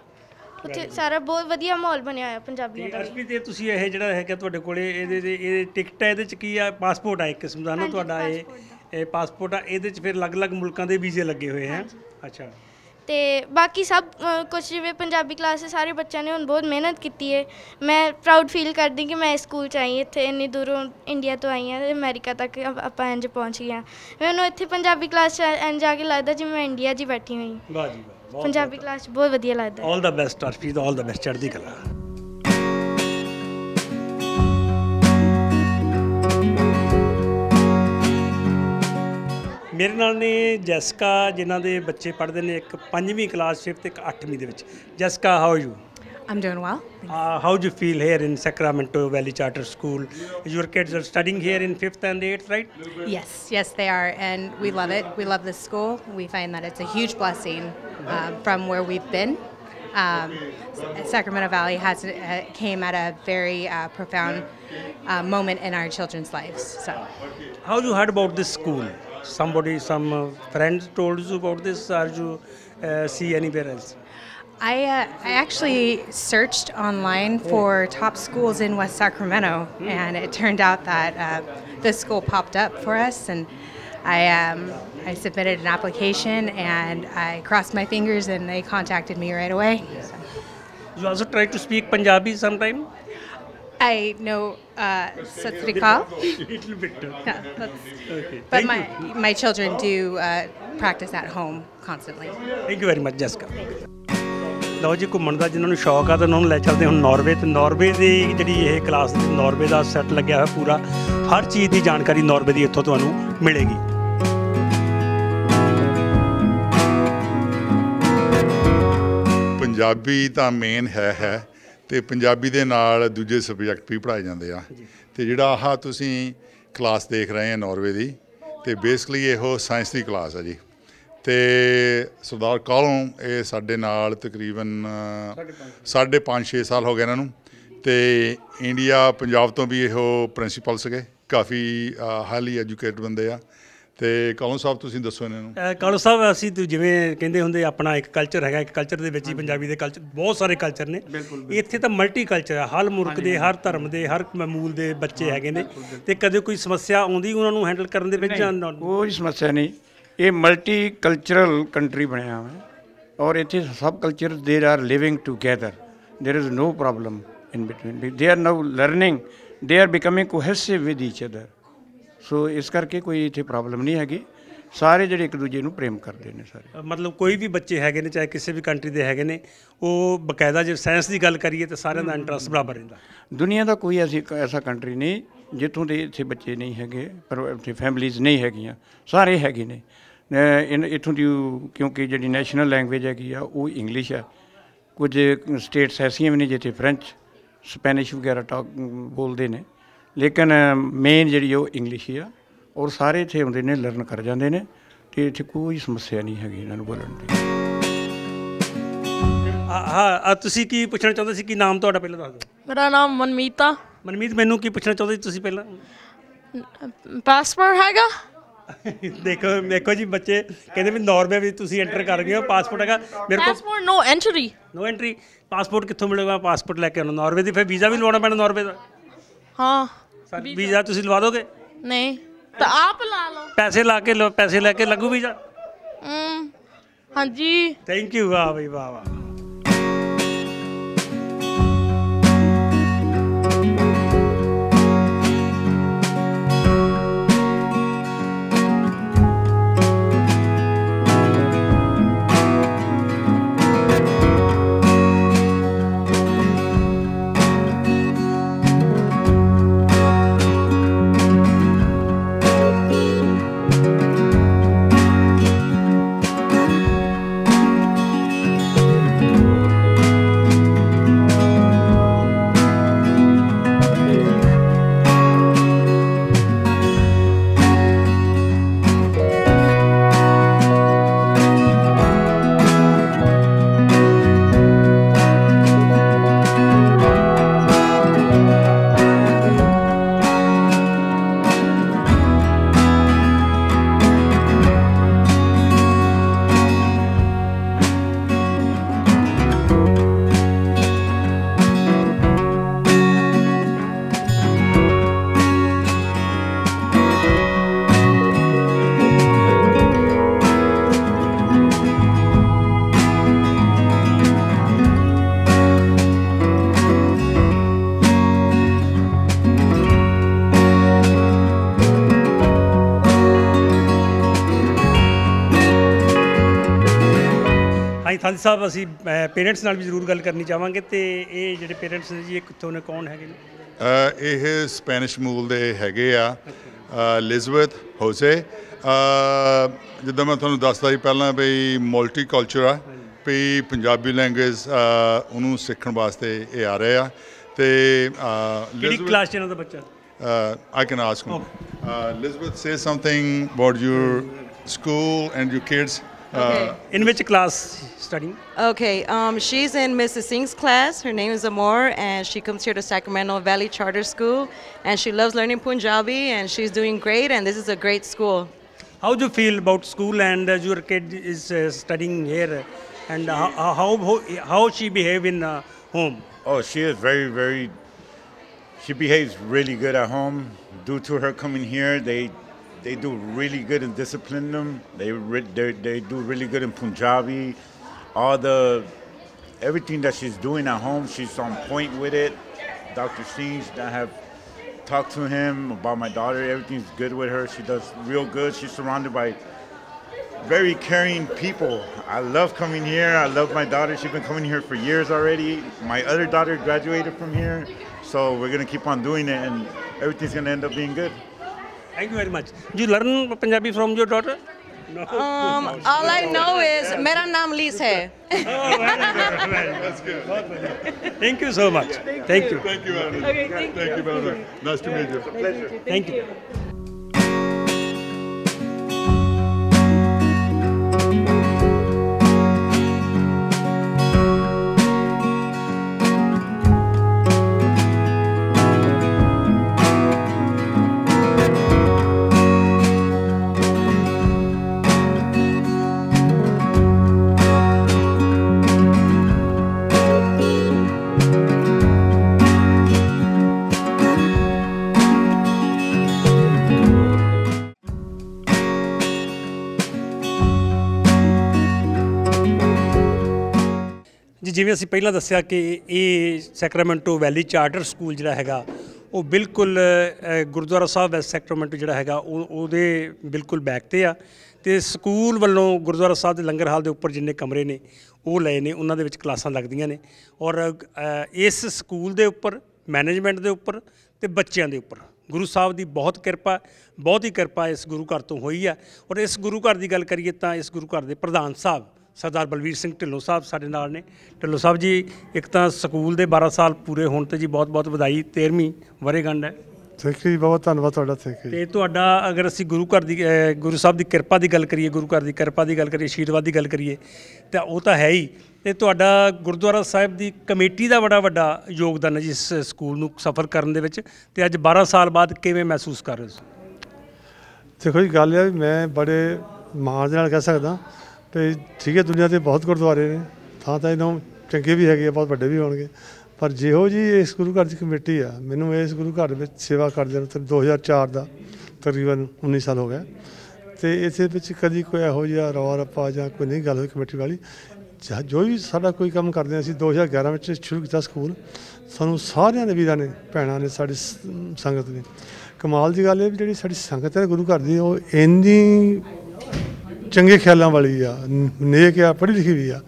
ਉੱਥੇ ਸਾਰਾ ਬਹੁਤ ਵਧੀਆ ਮਾਹੌਲ ਬਣਿਆ ਹੋਇਆ ਪੰਜਾਬੀਆਂ ਦਾ ਅਸਲੀ ਤੇ ਤੁਸੀਂ ਇਹ ਜਿਹੜਾ ਹੈਗਾ ਤੁਹਾਡੇ ਕੋਲੇ ਇਹਦੇ ਦੇ ਇਹ ਟਿਕਟ ਹੈ ਇਹਦੇ ਚ ਕੀ ਆ ਪਾਸਪੋਰਟ ਆ ਇੱਕ ਕਿਸਮ ਦਾ ਨਾ ਤੁਹਾਡਾ ਇਹ ਇਹ ਪਾਸਪੋਰਟ ਆ ਇਹਦੇ ਚ ਫਿਰ ਅਲੱਗ-ਅਲੱਗ ਮੁਲਕਾਂ ਦੇ ਵੀਜ਼ੇ ਲੱਗੇ ਹੋਏ ਹਨ ਅੱਛਾ ਤੇ ਬਾਕੀ ਸਭ ਕੁਝ ਜਿਵੇਂ ਪੰਜਾਬੀ ਕਲਾਸ ਦੇ ਸਾਰੇ ਬੱਚਿਆਂ ਨੇ ਹੁਣ ਬਹੁਤ ਮਿਹਨਤ ਕੀਤੀ ਹੈ ਮੈਂ ਪ੍ਰਾਊਡ ਫੀਲ ਕਰਦੀ ਕਿ ਮੈਂ ਇਸ ਸਕੂਲ ਚ ਆਈ ਇੱਥੇ ਇੰਨੀ ਦੂਰੋਂ ਇੰਡੀਆ ਤੋਂ ਆਈ ਹਾਂ ਤੇ ਅਮਰੀਕਾ ਤੱਕ ਆਪਾਂ ਇੰਜ ਪਹੁੰਚ ਗਏ ਆ ਮੈਨੂੰ ਇੱਥੇ ਪੰਜਾਬੀ ਕਲਾਸ ਚ ਇੰਜ ਆ ਕੇ ਲੱਗਦਾ ਜਿਵੇਂ ਮੈਂ ਇੰਡੀਆ 'ਚ ਬੈਠੀ ਹੋਈ ਵਾਹ ਜੀ ਪੰਜਾਬੀ ਕਲਾਸ ਬਹੁਤ ਵਧੀਆ ਲੱਗਦਾ ਆਲ ਦਾ ਬੈਸਟ ਅਰਸ਼ੀਦ ਆਲ ਦਾ ਬੈਸਟ ਚੜ੍ਹਦੀ ਕਲਾ ਮੇਰੇ ਨਾਲ ਨੇ ਜੈਸਕਾ ਜਿਨ੍ਹਾਂ ਦੇ ਬੱਚੇ ਪੜ੍ਹਦੇ ਨੇ ਇੱਕ 5ਵੀਂ ਕਲਾਸ ਵਿੱਚ ਤੇ ਇੱਕ 8ਵੀਂ ਦੇ ਵਿੱਚ Jessica how you I'm doing well. Uh, how do you feel here in Sacramento Valley Charter School? Your kids are studying here in 5th and 8th, right? Yes, yes, they are. And we love it. We love this school. We find that it's a huge blessing uh, from where we've been. Um, Sacramento Valley has uh, came at a very uh, profound uh, moment in our children's lives. So, how you heard about this school? Somebody, some uh, friends told you about this, or you see anywhere else? I, uh, I actually searched online for top schools in West Sacramento, hmm. and it turned out that uh, this school popped up for us, and I um, I submitted an application, and I crossed my fingers, and they contacted me right away. So. You also try to speak Punjabi sometime. I know uh, *laughs* a Little bit. yeah, okay. But Thank my you. my children do uh, practice at home constantly. Thank you very much, Jessica. ਲਓ ਜੀ ਘੁੰਮਣ ਦਾ ਜਿਨ੍ਹਾਂ ਨੂੰ ਸ਼ੌਕ ਆ ਤਾਂ ਉਹਨਾਂ ਨੂੰ ਲੈ ਚੱਲਦੇ ਹੁਣ ਨਾਰਵੇ ਤੇ ਨਾਰਵੇ ਦੀ ਜਿਹੜੀ ਇਹ ਕਲਾਸ ਨਾਰਵੇ ਦਾ ਸੈੱਟ ਲੱਗਿਆ ਹੋਇਆ ਪੂਰਾ ਹਰ ਚੀਜ਼ ਦੀ ਜਾਣਕਾਰੀ ਨਾਰਵੇ ਦੀ ਇੱਥੋਂ ਤੁਹਾਨੂੰ ਮਿਲੇਗੀ ਪੰਜਾਬੀ ਤਾਂ ਮੇਨ ਹੈ ਹੈ ਤੇ ਪੰਜਾਬੀ ਦੇ ਨਾਲ ਦੂਜੇ ਸਬਜੈਕਟ ਵੀ ਪੜਾਏ ਜਾਂਦੇ ਆ ਤੇ ਜਿਹੜਾ ਆਹ ਤੁਸੀਂ ਕਲਾਸ ਦੇਖ ਰਹੇ ਆ ਨਾਰਵੇ ਦੀ ਤੇ ਬੇਸਿਕਲੀ ਇਹੋ ਸਾਇੰਸ ਦੀ ਕਲਾਸ ਆ ਜੀ ਤੇ ਸਰਦਾਰ ਕਾਲੋਂ ਇਹ ਸਾਡੇ ਨਾਲ ਤਕਰੀਬਨ 5.5 6 ਸਾਲ ਹੋ ਗਏ ਇਹਨਾਂ ਨੂੰ ਤੇ ਇੰਡੀਆ ਪੰਜਾਬ ਤੋਂ ਵੀ ਇਹੋ ਪ੍ਰਿੰਸੀਪਲ ਸਗੇ ਕਾਫੀ ਹਾਈਲੀ ਐਜੂਕੇਟਡ ਬੰਦੇ ਆ ਤੇ ਕਾਲੋਂ ਸਾਹਿਬ ਤੁਸੀਂ ਦੱਸੋ ਇਹਨਾਂ ਨੂੰ ਕਾਲੋਂ ਸਾਹਿਬ ਅਸੀਂ ਜਿਵੇਂ ਕਹਿੰਦੇ ਹੁੰਦੇ ਆਪਣਾ ਇੱਕ ਕਲਚਰ ਹੈਗਾ ਇੱਕ ਕਲਚਰ ਦੇ ਵਿੱਚ ਹੀ ਪੰਜਾਬੀ ਦੇ ਕਲਚਰ ਬਹੁਤ ਸਾਰੇ ਕਲਚਰ ਨੇ ਇੱਥੇ ਤਾਂ ਮਲਟੀ ਕਲਚਰ ਹੈ ਹਰ ਮੁਲਕ ਦੇ ਹਰ ਧਰਮ ਦੇ ਹਰ ਮਾਮੂਲ ਦੇ ਬੱਚੇ ਹੈਗੇ ਨੇ ਤੇ ਕਦੇ ਕੋਈ ਸਮੱਸਿਆ ਆਉਂਦੀ ਉਹਨਾਂ ਨੂੰ ਹੈਂਡਲ ਕਰਨ ਦੇ ਵਿੱਚ ਕੋਈ ਸਮੱਸਿਆ ਨਹੀਂ ਇਹ ਮਲਟੀ ਕਲਚਰਲ ਕੰਟਰੀ ਬਣਿਆ ਹੋਇਆ ਔਰ ਇੱਥੇ ਸਭ culture they are living together there is no problem in between they are now learning they are becoming cohesive with each other so ਇਸ ਕਰਕੇ ਕੋਈ ਇੱਥੇ ਪ੍ਰੋਬਲਮ ਨਹੀਂ ਹੈਗੀ ਸਾਰੇ ਜਿਹੜੇ ਇੱਕ ਦੂਜੇ ਨੂੰ ਪ੍ਰੇਮ ਕਰਦੇ ਨੇ ਸਾਰੇ ਮਤਲਬ ਕੋਈ ਵੀ ਬੱਚੇ ਹੈਗੇ ਨੇ ਚਾਹੇ ਕਿਸੇ ਵੀ ਕੰਟਰੀ ਦੇ ਹੈਗੇ ਨੇ ਉਹ ਬਕਾਇਦਾ ਜੇ ਸਾਇੰਸ ਦੀ ਗੱਲ ਕਰੀਏ ਤਾਂ ਸਾਰਿਆਂ ਦਾ ਇੰਟਰਸਟ ਬਰਾਬਰ ਰਹਿੰਦਾ ਦੁਨੀਆ ਦਾ ਕੋਈ ਐਸੀ ਐਸਾ ਕੰਟਰੀ ਨਹੀਂ ਜਿੱਥੋਂ ਦੇ ਇੱਥੇ ਬੱਚੇ ਨਹੀਂ ਹੈਗੇ ਪਰ ਇੱਥੇ ਫੈਮਲੀਜ਼ ਨਹੀਂ ਹੈਗੀਆਂ ਸਾਰੇ ਹੈਗੇ ਨੇ ਇਥੋਂ ਦੀ ਕਿਉਂਕਿ ਜਿਹੜੀ ਨੈਸ਼ਨਲ ਲੈਂਗੁਏਜ ਹੈਗੀ ਆ ਉਹ ਇੰਗਲਿਸ਼ ਹੈ ਕੁਝ ਸਟੇਟਸ ਐਸੀਆਂ ਵੀ ਨੇ ਜਿੱਥੇ ਫ੍ਰੈਂਚ ਸਪੈਨਿਸ਼ ਵਗੈਰਾ ਟਾਕ ਬੋਲਦੇ ਨੇ ਲੇਕਿਨ ਮੇਨ ਜਿਹੜੀ ਉਹ ਇੰਗਲਿਸ਼ ਹੀ ਆ ਔਰ ਸਾਰੇ ਇੱਥੇ ਹੁੰਦੇ ਨੇ ਲਰਨ ਕਰ ਜਾਂਦੇ ਨੇ ਤੇ ਇੱਥੇ ਕੋਈ ਸਮੱਸਿਆ ਨਹੀਂ ਹੈਗੀ ਇਹਨਾਂ ਨੂੰ ਬੋਲਣ ਦੀ ਹਾਂ ਤੁਸੀਂ ਕੀ ਪੁੱਛਣਾ ਚਾਹੁੰਦੇ ਸੀ ਕੀ ਨਾਮ ਤੁਹਾਡਾ ਪਹਿਲਾਂ ਦੱਸ ਦਿਓ ਮੇਰਾ ਨਾਮ ਮਨਮੀਤਾ ਮਨਮੀਤ ਮੈਨੂੰ ਕੀ ਪੁੱਛਣਾ ਚਾਹੁੰਦੇ ਸੀ ਤੁਸੀਂ ਪਹਿਲਾਂ ਪਾਸਪੋਰਟ ਹੈਗਾ ਦੇਖੋ ਦੇਖੋ ਜੀ ਬੱਚੇ ਕਹਿੰਦੇ ਵੀ ਨਾਰਵੇ ਵੀ ਤੁਸੀਂ ਐਂਟਰ ਕਰ ਗਏ ਹੋ ਪਾਸਪੋਰਟ ਹੈਗਾ ਮੇਰੇ ਕੋਲ passport no entry no entry passport ਕਿੱਥੋਂ ਮਿਲੇਗਾ ਪਾਸਪੋਰਟ ਲੈ ਕੇ ਆਉਣਾ ਨਾਰਵੇ ਦੀ ਫਿਰ ਵੀਜ਼ਾ ਵੀ ਲਵਾਉਣਾ ਪੈਣਾ ਨਾਰਵੇ ਦਾ ਹਾਂ ਵੀਜ਼ਾ ਤੁਸੀਂ ਲਵਾ ਦੋਗੇ ਨਹੀਂ ਤਾਂ ਆਪ ਲਾ ਲਓ ਪੈਸੇ ਲਾ ਕੇ ਲਓ ਪੈਸੇ ਲੈ ਕੇ ਲੱਗੂ ਵੀਜ਼ਾ ਹਾਂਜੀ ਥੈਂਕ ਯੂ ਵਾਹ ਬਈ ਵਾਹ ਵਾਹ ਹਾਂਜੀ ਥਾਂਦੀ ਸਾਹਿਬ ਅਸੀਂ ਪੇਰੈਂਟਸ ਨਾਲ ਵੀ ਜ਼ਰੂਰ ਗੱਲ ਕਰਨੀ ਚਾਹਾਂਗੇ ਤੇ ਇਹ ਜਿਹੜੇ ਪੇਰੈਂਟਸ ਨੇ ਜੀ ਇਹ ਕਿੱਥੋਂ ਨੇ ਕੌਣ ਹੈਗੇ ਨੇ ਇਹ ਸਪੈਨਿਸ਼ ਮੂਲ ਦੇ ਹੈਗੇ ਆ ਲਿਜ਼ਬਥ ਹੋਸੇ ਜਿੱਦਾਂ ਮੈਂ ਤੁਹਾਨੂੰ ਦੱਸਦਾ ਸੀ ਪਹਿਲਾਂ ਵੀ ਮਲਟੀ ਕਲਚਰ ਆ ਵੀ ਪੰਜਾਬੀ ਲੈਂਗੁਏਜ ਉਹਨੂੰ ਸਿੱਖਣ ਵਾਸਤੇ ਇਹ ਆ ਰਹੇ ਆ ਤੇ ਕਿਹੜੀ ਕਲਾਸ ਚ ਇਹਨਾਂ ਦਾ ਬੱਚਾ I can ask him. Oh. lizbeth say something about your school and your kids. Uh, okay. Uh, in which class studying? Okay, um, she's in Mrs. Singh's class. Her name is Amor, and she comes here to Sacramento Valley Charter School. And she loves learning Punjabi, and she's doing great. And this is a great school. How do you feel about school and uh, your kid is uh, studying here, and how, uh, how how she behave in uh, home? Oh, she is very very. She behaves really good at home. Due to her coming here, they they do really good in disciplining them. They, re- they they do really good in Punjabi. All the everything that she's doing at home, she's on point with it. Dr. Singh, I have talked to him about my daughter. Everything's good with her. She does real good. She's surrounded by very caring people. I love coming here. I love my daughter. She's been coming here for years already. My other daughter graduated from here. So we're going to keep on doing it and everything's going to end up being good. Thank you very much. Did you learn Punjabi from your daughter? No. Um, no, all I know is मेरा नाम lease है. That's good. Thank you so much. Thank you. Thank you. Thank you very much. Okay, thank, thank you. you very much. Nice to meet you. pleasure. Thank you. Thank you. ਜਿਵੇਂ ਅਸੀਂ ਪਹਿਲਾਂ ਦੱਸਿਆ ਕਿ ਇਹ Sacramento Valley charter school ਜਿਹੜਾ ਹੈਗਾ ਉਹ ਬਿਲਕੁਲ ਗੁਰਦੁਆਰਾ ਸਾਹਿਬ ਵੈਸ ਸੈਕਰਾਮੈਂਟੋ ਜਿਹੜਾ ਹੈਗਾ ਉਹ ਉਹਦੇ ਬਿਲਕੁਲ ਬੈਕ ਤੇ ਆ ਤੇ ਸਕੂਲ ਵੱਲੋਂ ਗੁਰਦੁਆਰਾ ਸਾਹਿਬ ਦੇ ਲੰਗਰ ਹਾਲ ਦੇ ਉੱਪਰ ਜਿੰਨੇ ਕਮਰੇ ਨੇ ਉਹ ਲਏ ਨੇ ਉਹਨਾਂ ਦੇ ਵਿੱਚ ਕਲਾਸਾਂ ਲੱਗਦੀਆਂ ਨੇ ਔਰ ਇਸ ਸਕੂਲ ਦੇ ਉੱਪਰ ਮੈਨੇਜਮੈਂਟ ਦੇ ਉੱਪਰ ਤੇ ਬੱਚਿਆਂ ਦੇ ਉੱਪਰ ਗੁਰੂ ਸਾਹਿਬ ਦੀ ਬਹੁਤ ਕਿਰਪਾ ਬਹੁਤ ਹੀ ਕਿਰਪਾ ਇਸ ਗੁਰੂ ਘਰ ਤੋਂ ਹੋਈ ਆ ਔਰ ਇਸ ਗੁਰੂ ਘਰ ਦੀ ਗੱਲ ਕਰੀਏ ਤਾਂ ਇਸ ਗੁਰੂ ਘਰ ਦੇ ਪ੍ਰਧਾਨ ਸਾਹਿਬ ਸਰਦਾਰ ਬਲਵੀਰ ਸਿੰਘ ਢਿੱਲੋਂ ਸਾਹਿਬ ਸਾਡੇ ਨਾਲ ਨੇ ਢਿੱਲੋਂ ਸਾਹਿਬ ਜੀ ਇੱਕ ਤਾਂ ਸਕੂਲ ਦੇ 12 ਸਾਲ ਪੂਰੇ ਹੋਣ ਤੇ ਜੀ ਬਹੁਤ-ਬਹੁਤ ਵਧਾਈ 13ਵੀਂ ਵਰੇਗੰਡ ਹੈ ਥੈਂਕ ਯੂ ਬਹੁਤ ਧੰਨਵਾਦ ਤੁਹਾਡਾ ਥੈਂਕ ਯੂ ਤੇ ਤੁਹਾਡਾ ਅਗਰ ਅਸੀਂ ਗੁਰੂ ਘਰ ਦੀ ਗੁਰੂ ਸਾਹਿਬ ਦੀ ਕਿਰਪਾ ਦੀ ਗੱਲ ਕਰੀਏ ਗੁਰੂ ਘਰ ਦੀ ਕਿਰਪਾ ਦੀ ਗੱਲ ਕਰੀਏ ਆਸ਼ੀਰਵਾਦ ਦੀ ਗੱਲ ਕਰੀਏ ਤਾਂ ਉਹ ਤਾਂ ਹੈ ਹੀ ਤੇ ਤੁਹਾਡਾ ਗੁਰਦੁਆਰਾ ਸਾਹਿਬ ਦੀ ਕਮੇਟੀ ਦਾ ਬੜਾ ਵੱਡਾ ਯੋਗਦਾਨ ਹੈ ਜੀ ਇਸ ਸਕੂਲ ਨੂੰ ਸਫਲ ਕਰਨ ਦੇ ਵਿੱਚ ਤੇ ਅੱਜ 12 ਸਾਲ ਬਾਅਦ ਕਿਵੇਂ ਮਹਿਸੂਸ ਕਰ ਰਹੇ ਹੋ ਦੇਖੋ ਜੀ ਗੱਲ ਹੈ ਮੈਂ ਬੜੇ ਮਾਣ ਨਾਲ ਕਹਿ ਸਕਦਾ ਤੇ ਠੀਕ ਹੈ ਦੁਨੀਆ ਤੇ ਬਹੁਤ ਗੁਰਦੁਆਰੇ ਨੇ ਥਾਂ ਤਾਂ ਇਹਨਾਂ ਚੰਗੇ ਵੀ ਹੈਗੇ ਆ ਬਹੁਤ ਵੱਡੇ ਵੀ ਹੋਣਗੇ ਪਰ ਜਿਹੋ ਜੀ ਇਸ ਗੁਰੂ ਘਰ ਦੀ ਕਮੇਟੀ ਆ ਮੈਨੂੰ ਇਸ ਗੁਰੂ ਘਰ ਵਿੱਚ ਸੇਵਾ ਕਰਦੇ ਨੂੰ 2004 ਦਾ ਤਕਰੀਬਨ 19 ਸਾਲ ਹੋ ਗਿਆ ਤੇ ਇਸੇ ਵਿੱਚ ਕਦੀ ਕੋਈ ਇਹੋ ਜਿਹਾ ਰੌਰ ਰੱਪਾ ਜਾਂ ਕੋਈ ਨਹੀਂ ਗੱਲ ਹੋਈ ਕਮੇਟੀ ਵਾਲੀ ਜੋ ਵੀ ਸਾਡਾ ਕੋਈ ਕੰਮ ਕਰਦੇ ਅਸੀਂ 2011 ਵਿੱਚ ਸ਼ੁਰੂ ਕੀਤਾ ਸਕੂਲ ਸਾਨੂੰ ਸਾਰਿਆਂ ਦੇ ਵੀਰਾਂ ਨੇ ਭੈਣਾਂ ਨੇ ਸਾਡੀ ਸੰਗਤ ਨੇ ਕਮਾਲ ਦੀ ਗੱਲ ਹੈ ਵੀ ਜਿਹੜੀ ਸਾਡੀ ਸੰਗਤ ਹੈ ਗੁਰੂ ਘਰ ਦੀ ਉਹ ਇੰਨੀ ਚੰਗੇ ਖਿਆਲਾਂ ਵਾਲੀ ਆ ਨੇਕ ਆ ਪੜ੍ਹੀ ਲਿਖੀ ਵੀ ਆ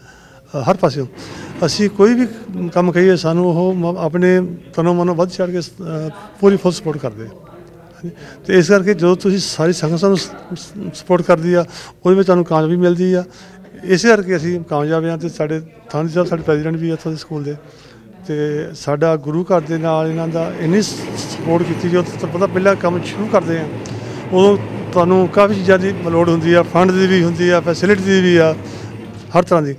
ਹਰ ਪਾਸਿਓਂ ਅਸੀਂ ਕੋਈ ਵੀ ਕੰਮ ਕਹੀਏ ਸਾਨੂੰ ਉਹ ਆਪਣੇ ਤਨੋਂ ਮਨੋਂ ਵੱਧ ਚੜ ਕੇ ਪੂਰੀ ਫੁੱਲ ਸਪੋਰਟ ਕਰਦੇ ਤੇ ਇਸ ਕਰਕੇ ਜਦੋਂ ਤੁਸੀਂ ਸਾਰੀ ਸੰਗਤ ਨੂੰ ਸਪੋਰਟ ਕਰਦੀ ਆ ਉਹਦੇ ਵਿੱਚ ਤੁਹਾਨੂੰ ਕਾਮਯਾਬੀ ਮਿਲਦੀ ਆ ਇਸੇ ਕਰਕੇ ਅਸੀਂ ਕਾਮਯਾਬ ਆ ਤੇ ਸਾਡੇ ਥਾਂ ਸਾਹਿਬ ਸਾਡੇ ਪ੍ਰੈਜ਼ੀਡੈਂਟ ਵੀ ਇੱਥੋਂ ਦੇ ਸਕੂਲ ਦੇ ਤੇ ਸਾਡਾ ਗੁਰੂ ਘਰ ਦੇ ਨਾਲ ਇਹਨਾਂ ਦਾ ਇੰਨੀ ਸਪੋਰਟ ਕੀਤੀ ਜੋ ਪਤਾ ਪਹਿਲਾਂ ਕੰਮ ਸ਼ੁਰੂ ਕਰਦੇ ਆ ਉਦੋਂ ਤੁਹਾਨੂੰ ਕਾਫੀ ਚੀਜ਼ਾਂ ਦੀ ਲੋੜ ਹੁੰਦੀ ਆ ਫੰਡ ਦੀ ਵੀ ਹੁੰਦੀ ਆ ਫੈਸਿਲਿਟੀ ਦੀ ਵੀ ਆ ਹਰ ਤਰ੍ਹਾਂ ਦੀ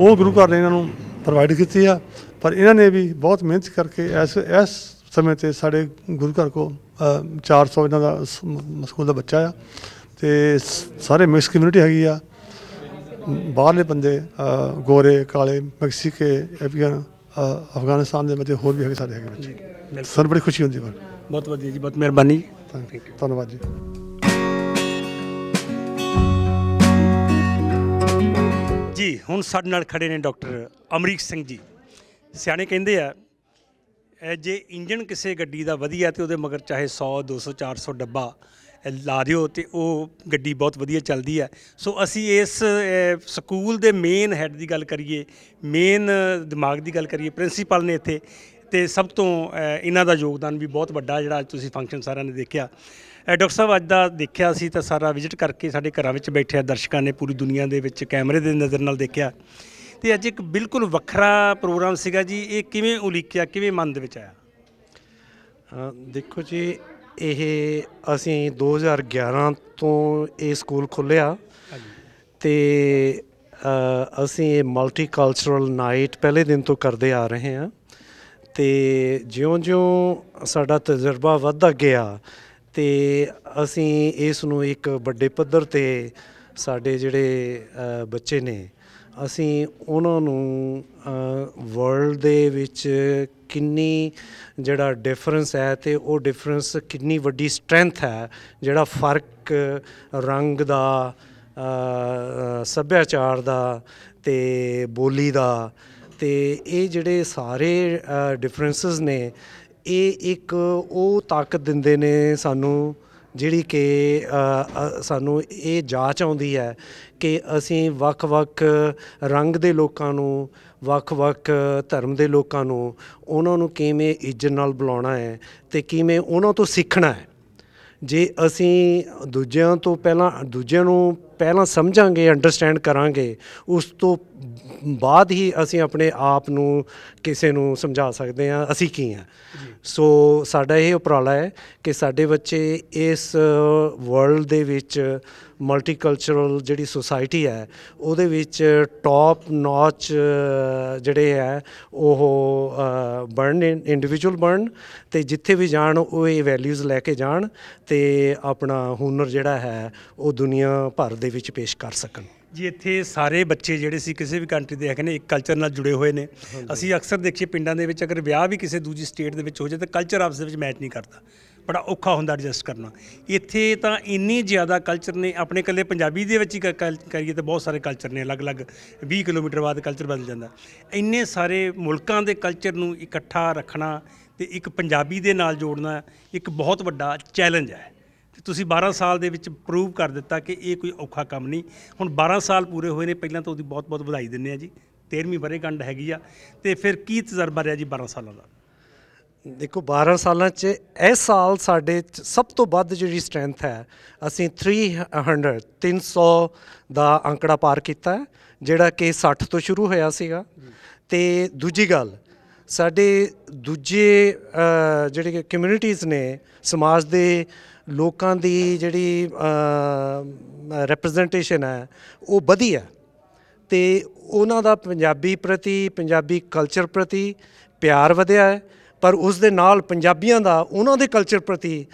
ਉਹ ਗੁਰੂ ਘਰ ਨੇ ਇਹਨਾਂ ਨੂੰ ਪ੍ਰੋਵਾਈਡ ਕੀਤੀ ਆ ਪਰ ਇਹਨਾਂ ਨੇ ਵੀ ਬਹੁਤ ਮਿਹਨਤ ਕਰਕੇ ਇਸ ਇਸ ਸਮੇਂ ਤੇ ਸਾਡੇ ਗੁਰੂ ਘਰ ਕੋ 400 ਇਹਨਾਂ ਦਾ ਸਕੂਲ ਦਾ ਬੱਚਾ ਆ ਤੇ ਸਾਰੇ ਮਿਕਸ ਕਮਿਊਨਿਟੀ ਹੈਗੀ ਆ ਬਾਹਰਲੇ ਬੰਦੇ ਗੋਰੇ ਕਾਲੇ ਮੈਕਸੀਕੇ ਐਫਗਾਨ ਅਫਗਾਨਿਸਤਾਨ ਦੇ ਬੱਚੇ ਹੋਰ ਵੀ ਹੈਗੇ ਸਾਡੇ ਹੈਗੇ ਬੱਚੇ ਸਾਨੂੰ ਬੜੀ ਖੁਸ਼ੀ ਹੁੰਦੀ ਬਹੁਤ ਵਧੀਆ ਜੀ ਬਹੁਤ ਮਿਹਰਬਾਨੀ ਥੈਂਕ ਯੂ ਧੰਨਵਾਦ ਜੀ ਜੀ ਹੁਣ ਸਾਡੇ ਨਾਲ ਖੜੇ ਨੇ ਡਾਕਟਰ ਅਮਰੀਕ ਸਿੰਘ ਜੀ ਸਿਆਣੇ ਕਹਿੰਦੇ ਆ ਜੇ ਇੰਜਨ ਕਿਸੇ ਗੱਡੀ ਦਾ ਵਧੀਆ ਤੇ ਉਹਦੇ ਮਗਰ ਚਾਹੇ 100 200 400 ਡੱਬਾ ਲਾ ਦਿਓ ਤੇ ਉਹ ਗੱਡੀ ਬਹੁਤ ਵਧੀਆ ਚੱਲਦੀ ਹੈ ਸੋ ਅਸੀਂ ਇਸ ਸਕੂਲ ਦੇ ਮੇਨ ਹੈੱਡ ਦੀ ਗੱਲ ਕਰੀਏ ਮੇਨ ਦਿਮਾਗ ਦੀ ਗੱਲ ਕਰੀਏ ਪ੍ਰਿੰਸੀਪਲ ਨੇ ਇੱਥੇ ਤੇ ਸਭ ਤੋਂ ਇਹਨਾਂ ਦਾ ਯੋਗਦਾਨ ਵੀ ਬਹੁਤ ਵੱਡਾ ਜਿਹੜਾ ਅੱਜ ਤੁਸੀਂ ਫੰਕਸ਼ਨ ਸਾਰਿਆਂ ਨੇ ਦੇਖਿਆ ਡਾਕਟਰ ਸਾਹਿਬ ਅੱਜ ਦਾ ਦੇਖਿਆ ਸੀ ਤਾਂ ਸਾਰਾ ਵਿਜ਼ਿਟ ਕਰਕੇ ਸਾਡੇ ਘਰਾਂ ਵਿੱਚ ਬੈਠੇ ਦਰਸ਼ਕਾਂ ਨੇ ਪੂਰੀ ਦੁਨੀਆ ਦੇ ਵਿੱਚ ਕੈਮਰੇ ਦੇ ਨਜ਼ਰ ਨਾਲ ਦੇਖਿਆ ਤੇ ਅੱਜ ਇੱਕ ਬਿਲਕੁਲ ਵੱਖਰਾ ਪ੍ਰੋਗਰਾਮ ਸੀਗਾ ਜੀ ਇਹ ਕਿਵੇਂ ਉਲੀਕਿਆ ਕਿਵੇਂ ਮਨ ਦੇ ਵਿੱਚ ਆਇਆ ਦੇਖੋ ਜੀ ਇਹ ਅਸੀਂ 2011 ਤੋਂ ਇਹ ਸਕੂਲ ਖੁੱਲਿਆ ਤੇ ਅਸੀਂ ਇਹ ਮਲਟੀ ਕਲਚਰਲ ਨਾਈਟ ਪਹਿਲੇ ਦਿਨ ਤੋਂ ਕਰਦੇ ਆ ਰਹੇ ਹਾਂ ਤੇ ਜਿਉਂ-ਜਿਉਂ ਸਾਡਾ ਤਜਰਬਾ ਵੱਧਦਾ ਗਿਆ ਤੇ ਅਸੀਂ ਇਸ ਨੂੰ ਇੱਕ ਵੱਡੇ ਪੱਧਰ ਤੇ ਸਾਡੇ ਜਿਹੜੇ ਬੱਚੇ ਨੇ ਅਸੀਂ ਉਹਨਾਂ ਨੂੰ ਵਰਲਡ ਦੇ ਵਿੱਚ ਕਿੰਨੀ ਜਿਹੜਾ ਡਿਫਰੈਂਸ ਹੈ ਤੇ ਉਹ ਡਿਫਰੈਂਸ ਕਿੰਨੀ ਵੱਡੀ ਸਟਰੈਂਥ ਹੈ ਜਿਹੜਾ ਫਰਕ ਰੰਗ ਦਾ ਸੱਭਿਆਚਾਰ ਦਾ ਤੇ ਬੋਲੀ ਦਾ ਤੇ ਇਹ ਜਿਹੜੇ ਸਾਰੇ ਡਿਫਰੈਂਸਸ ਨੇ ਇਹ ਇੱਕ ਉਹ ਤਾਕਤ ਦਿੰਦੇ ਨੇ ਸਾਨੂੰ ਜਿਹੜੀ ਕਿ ਸਾਨੂੰ ਇਹ ਜਾਂਚ ਆਉਂਦੀ ਹੈ ਕਿ ਅਸੀਂ ਵੱਖ-ਵੱਖ ਰੰਗ ਦੇ ਲੋਕਾਂ ਨੂੰ ਵੱਖ-ਵੱਖ ਧਰਮ ਦੇ ਲੋਕਾਂ ਨੂੰ ਉਹਨਾਂ ਨੂੰ ਕਿਵੇਂ ਇੱਜ਼ਤ ਨਾਲ ਬੁਲਾਉਣਾ ਹੈ ਤੇ ਕਿਵੇਂ ਉਹਨਾਂ ਤੋਂ ਸਿੱਖਣਾ ਹੈ ਜੇ ਅਸੀਂ ਦੂਜਿਆਂ ਤੋਂ ਪਹਿਲਾਂ ਦੂਜਿਆਂ ਨੂੰ ਪਹਿਲਾਂ ਸਮਝਾਂਗੇ ਅੰਡਰਸਟੈਂਡ ਕਰਾਂਗੇ ਉਸ ਤੋਂ ਬਾਅਦ ਹੀ ਅਸੀਂ ਆਪਣੇ ਆਪ ਨੂੰ ਕਿਸੇ ਨੂੰ ਸਮਝਾ ਸਕਦੇ ਹਾਂ ਅਸੀਂ ਕੀ ਹਾਂ ਸੋ ਸਾਡਾ ਇਹ ਉਪਰਾਲਾ ਹੈ ਕਿ ਸਾਡੇ ਬੱਚੇ ਇਸ ਵਰਲਡ ਦੇ ਵਿੱਚ ਮਲਟੀਕਲਚਰਲ ਜਿਹੜੀ ਸੋਸਾਇਟੀ ਹੈ ਉਹਦੇ ਵਿੱਚ ਟੌਪ ਨੌਚ ਜਿਹੜੇ ਹੈ ਉਹ ਬਰਨ ਇੰਡੀਵਿਜੂਅਲ ਬਰਨ ਤੇ ਜਿੱਥੇ ਵੀ ਜਾਣ ਉਹ ਇਹ ਵੈਲਿਊਜ਼ ਲੈ ਕੇ ਜਾਣ ਤੇ ਆਪਣਾ ਹੁਨਰ ਜਿਹੜਾ ਹੈ ਉਹ ਦੁਨੀਆ ਭਰ ਦੇ ਵਿੱਚ ਪੇਸ਼ ਕਰ ਸਕਣ ਜੀ ਇੱਥੇ ਸਾਰੇ ਬੱਚੇ ਜਿਹੜੇ ਸੀ ਕਿਸੇ ਵੀ ਕੰਟਰੀ ਦੇ ਹੈਗੇ ਨੇ ਇੱਕ ਕਲਚਰ ਨਾਲ ਜੁੜੇ ਹੋਏ ਨੇ ਅਸੀਂ ਅਕਸਰ ਦੇਖੀਏ ਪਿੰਡਾਂ ਦੇ ਵਿੱਚ ਅਗਰ ਵਿਆਹ ਵੀ ਕਿਸੇ ਦੂਜੀ ਸਟੇਟ ਦੇ ਵਿੱਚ ਹੋ ਜਾਏ ਤਾਂ ਕਲਚਰ ਆਪਸ ਦੇ ਵਿੱਚ ਮੈਚ ਨਹੀਂ ਕਰਦਾ ਬੜਾ ਔਖਾ ਹੁੰਦਾ ਐਡਜਸਟ ਕਰਨਾ ਇੱਥੇ ਤਾਂ ਇੰਨੀ ਜ਼ਿਆਦਾ ਕਲਚਰ ਨੇ ਆਪਣੇ ਕੱਲੇ ਪੰਜਾਬੀ ਦੇ ਵਿੱਚ ਹੀ ਕਰੀਏ ਤਾਂ ਬਹੁਤ ਸਾਰੇ ਕਲਚਰ ਨੇ ਅਲੱਗ-ਅਲੱਗ 20 ਕਿਲੋਮੀਟਰ ਬਾਅਦ ਕਲਚਰ ਬਦਲ ਜਾਂਦਾ ਇੰਨੇ ਸਾਰੇ ਮੁਲਕਾਂ ਦੇ ਕਲਚਰ ਨੂੰ ਇਕੱਠਾ ਰੱਖਣਾ ਤੇ ਇੱਕ ਪੰਜਾਬੀ ਦੇ ਨਾਲ ਜੋੜਨਾ ਇੱਕ ਬਹੁਤ ਵੱਡਾ ਚੈਲੰਜ ਹੈ ਤੁਸੀਂ 12 ਸਾਲ ਦੇ ਵਿੱਚ ਪ੍ਰੂਵ ਕਰ ਦਿੱਤਾ ਕਿ ਇਹ ਕੋਈ ਔਖਾ ਕੰਮ ਨਹੀਂ ਹੁਣ 12 ਸਾਲ ਪੂਰੇ ਹੋਏ ਨੇ ਪਹਿਲਾਂ ਤਾਂ ਉਹਦੀ ਬਹੁਤ-ਬਹੁਤ ਵਧਾਈ ਦਿੰਨੇ ਆ ਜੀ 13ਵੀਂ ਗੰਡ ਹੈਗੀ ਆ ਤੇ ਫਿਰ ਕੀ ਤਜਰਬਾ ਰਿਹਾ ਜੀ 12 ਸਾਲਾਂ ਦਾ ਦੇਖੋ 12 ਸਾਲਾਂ 'ਚ ਇਹ ਸਾਲ ਸਾਡੇ ਸਭ ਤੋਂ ਵੱਧ ਜਿਹੜੀ ਸਟਰੈਂਥ ਹੈ ਅਸੀਂ 300 300 ਦਾ ਅੰਕੜਾ ਪਾਰ ਕੀਤਾ ਜਿਹੜਾ ਕਿ 60 ਤੋਂ ਸ਼ੁਰੂ ਹੋਇਆ ਸੀਗਾ ਤੇ ਦੂਜੀ ਗੱਲ ਸਾਡੇ ਦੂਜੇ ਜਿਹੜੇ ਕਮਿਊਨਿਟੀਆਂ ਨੇ ਸਮਾਜ ਦੇ ਲੋਕਾਂ ਦੀ ਜਿਹੜੀ ਰਿਪਰੈਜ਼ੈਂਟੇਸ਼ਨ ਹੈ ਉਹ ਵਧੀ ਹੈ ਤੇ ਉਹਨਾਂ ਦਾ ਪੰਜਾਬੀ ਪ੍ਰਤੀ ਪੰਜਾਬੀ ਕਲਚਰ ਪ੍ਰਤੀ ਪਿਆਰ ਵਧਿਆ ਹੈ ਪਰ ਉਸ ਦੇ ਨਾਲ ਪੰਜਾਬੀਆਂ ਦਾ ਉਹਨਾਂ ਦੇ ਕਲਚਰ ਪ੍ਰਤੀ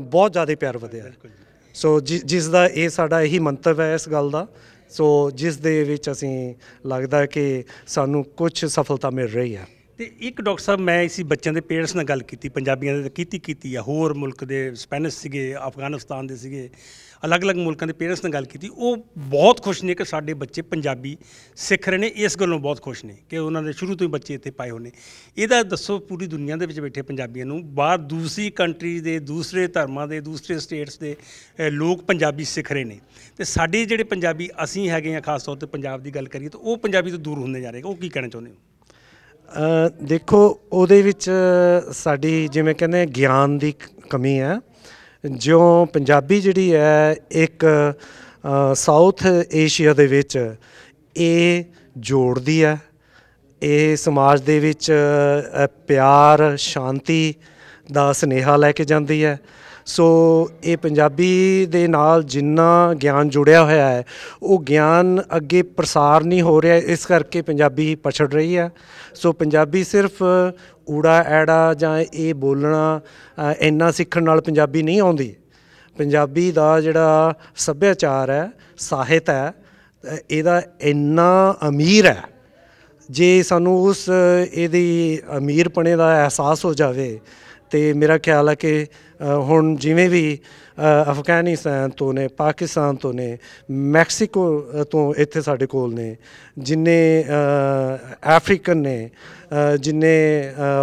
ਬਹੁਤ ਜ਼ਿਆਦਾ ਪਿਆਰ ਵਧਿਆ ਹੈ ਸੋ ਜਿਸ ਦਾ ਇਹ ਸਾਡਾ ਇਹੀ ਮੰਤਵ ਹੈ ਇਸ ਗੱਲ ਦਾ ਸੋ ਜਿਸ ਦੇ ਵਿੱਚ ਅਸੀਂ ਲੱਗਦਾ ਕਿ ਸਾਨੂੰ ਕੁਝ ਸਫਲਤਾ ਮਿਲ ਰਹੀ ਹੈ ਤੇ ਇੱਕ ਡਾਕਟਰ ਸਾਹਿਬ ਮੈਂ ਇਸੀ ਬੱਚਿਆਂ ਦੇ ਪੇਰੈਂਟਸ ਨਾਲ ਗੱਲ ਕੀਤੀ ਪੰਜਾਬੀਆਂ ਦੇ ਕੀਤੀ ਕੀਤੀ ਆ ਹੋਰ ਮੁਲਕ ਦੇ ਸਪੈਨਿਸ਼ ਸੀਗੇ ਅਫਗਾਨਿਸਤਾਨ ਦੇ ਸੀਗੇ ਅਲੱਗ-ਅਲੱਗ ਮੁਲਕਾਂ ਦੇ ਪੇਰੈਂਟਸ ਨਾਲ ਗੱਲ ਕੀਤੀ ਉਹ ਬਹੁਤ ਖੁਸ਼ ਨੇ ਕਿ ਸਾਡੇ ਬੱਚੇ ਪੰਜਾਬੀ ਸਿੱਖ ਰਹੇ ਨੇ ਇਸ ਗੱਲੋਂ ਬਹੁਤ ਖੁਸ਼ ਨੇ ਕਿ ਉਹਨਾਂ ਦੇ ਸ਼ੁਰੂ ਤੋਂ ਹੀ ਬੱਚੇ ਇੱਥੇ ਪਾਏ ਹੋਣੇ ਨੇ ਇਹਦਾ ਦੱਸੋ ਪੂਰੀ ਦੁਨੀਆ ਦੇ ਵਿੱਚ ਬੈਠੇ ਪੰਜਾਬੀਆਂ ਨੂੰ ਬਾਹਰ ਦੂਸਰੀ ਕੰਟਰੀ ਦੇ ਦੂਸਰੇ ਧਰਮਾਂ ਦੇ ਦੂਸਰੇ ਸਟੇਟਸ ਦੇ ਲੋਕ ਪੰਜਾਬੀ ਸਿੱਖ ਰਹੇ ਨੇ ਤੇ ਸਾਡੇ ਜਿਹੜੇ ਪੰਜਾਬੀ ਅਸੀਂ ਹੈਗੇ ਆ ਖਾਸ ਤੌਰ ਤੇ ਪੰਜਾਬ ਦੀ ਗੱਲ ਕਰੀਏ ਤਾਂ ਉਹ ਪੰਜਾਬੀ ਤੋਂ ਦੂਰ ਹੁੰਦੇ ਜਾ ਰਹੇ ਉਹ ਕੀ ਕਹਿਣਾ ਚਾਹੁੰਦੇ ਹੋ ਦੇਖੋ ਉਹਦੇ ਵਿੱਚ ਸਾਡੀ ਜਿਵੇਂ ਕਹਿੰਦੇ ਗਿਆਨ ਦੀ ਕਮੀ ਹੈ ਜਿਉਂ ਪੰਜਾਬੀ ਜਿਹੜੀ ਹੈ ਇੱਕ ਸਾਊਥ ਏਸ਼ੀਆ ਦੇ ਵਿੱਚ ਇਹ ਜੋੜਦੀ ਹੈ ਇਹ ਸਮਾਜ ਦੇ ਵਿੱਚ ਪਿਆਰ ਸ਼ਾਂਤੀ ਦਾ ਸਨੇਹਾ ਲੈ ਕੇ ਜਾਂਦੀ ਹੈ ਸੋ ਇਹ ਪੰਜਾਬੀ ਦੇ ਨਾਲ ਜਿੰਨਾ ਗਿਆਨ ਜੁੜਿਆ ਹੋਇਆ ਹੈ ਉਹ ਗਿਆਨ ਅੱਗੇ ਪ੍ਰਸਾਰ ਨਹੀਂ ਹੋ ਰਿਹਾ ਇਸ ਕਰਕੇ ਪੰਜਾਬੀ ਪਛੜ ਰਹੀ ਹੈ ਸੋ ਪੰਜਾਬੀ ਸਿਰਫ ਊੜਾ ਐੜਾ ਜਾਂ ਇਹ ਬੋਲਣਾ ਇੰਨਾ ਸਿੱਖਣ ਨਾਲ ਪੰਜਾਬੀ ਨਹੀਂ ਆਉਂਦੀ ਪੰਜਾਬੀ ਦਾ ਜਿਹੜਾ ਸੱਭਿਆਚਾਰ ਹੈ ਸਾਹਿਤ ਹੈ ਇਹਦਾ ਇੰਨਾ ਅਮੀਰ ਹੈ ਜੇ ਸਾਨੂੰ ਉਸ ਇਹਦੀ ਅਮੀਰਪਣੇ ਦਾ ਅਹਿਸਾਸ ਹੋ ਜਾਵੇ ਤੇ ਮੇਰਾ ਖਿਆਲ ਹੈ ਕਿ ਹੁਣ ਜਿਵੇਂ ਵੀ ਅਫਗਾਨਿਸਤਾਨ ਤੋਂ ਨੇ ਪਾਕਿਸਤਾਨ ਤੋਂ ਨੇ ਮੈਕਸੀਕੋ ਤੋਂ ਇੱਥੇ ਸਾਡੇ ਕੋਲ ਨੇ ਜਿੰਨੇ ਅਫਰੀਕਨ ਨੇ ਜਿੰਨੇ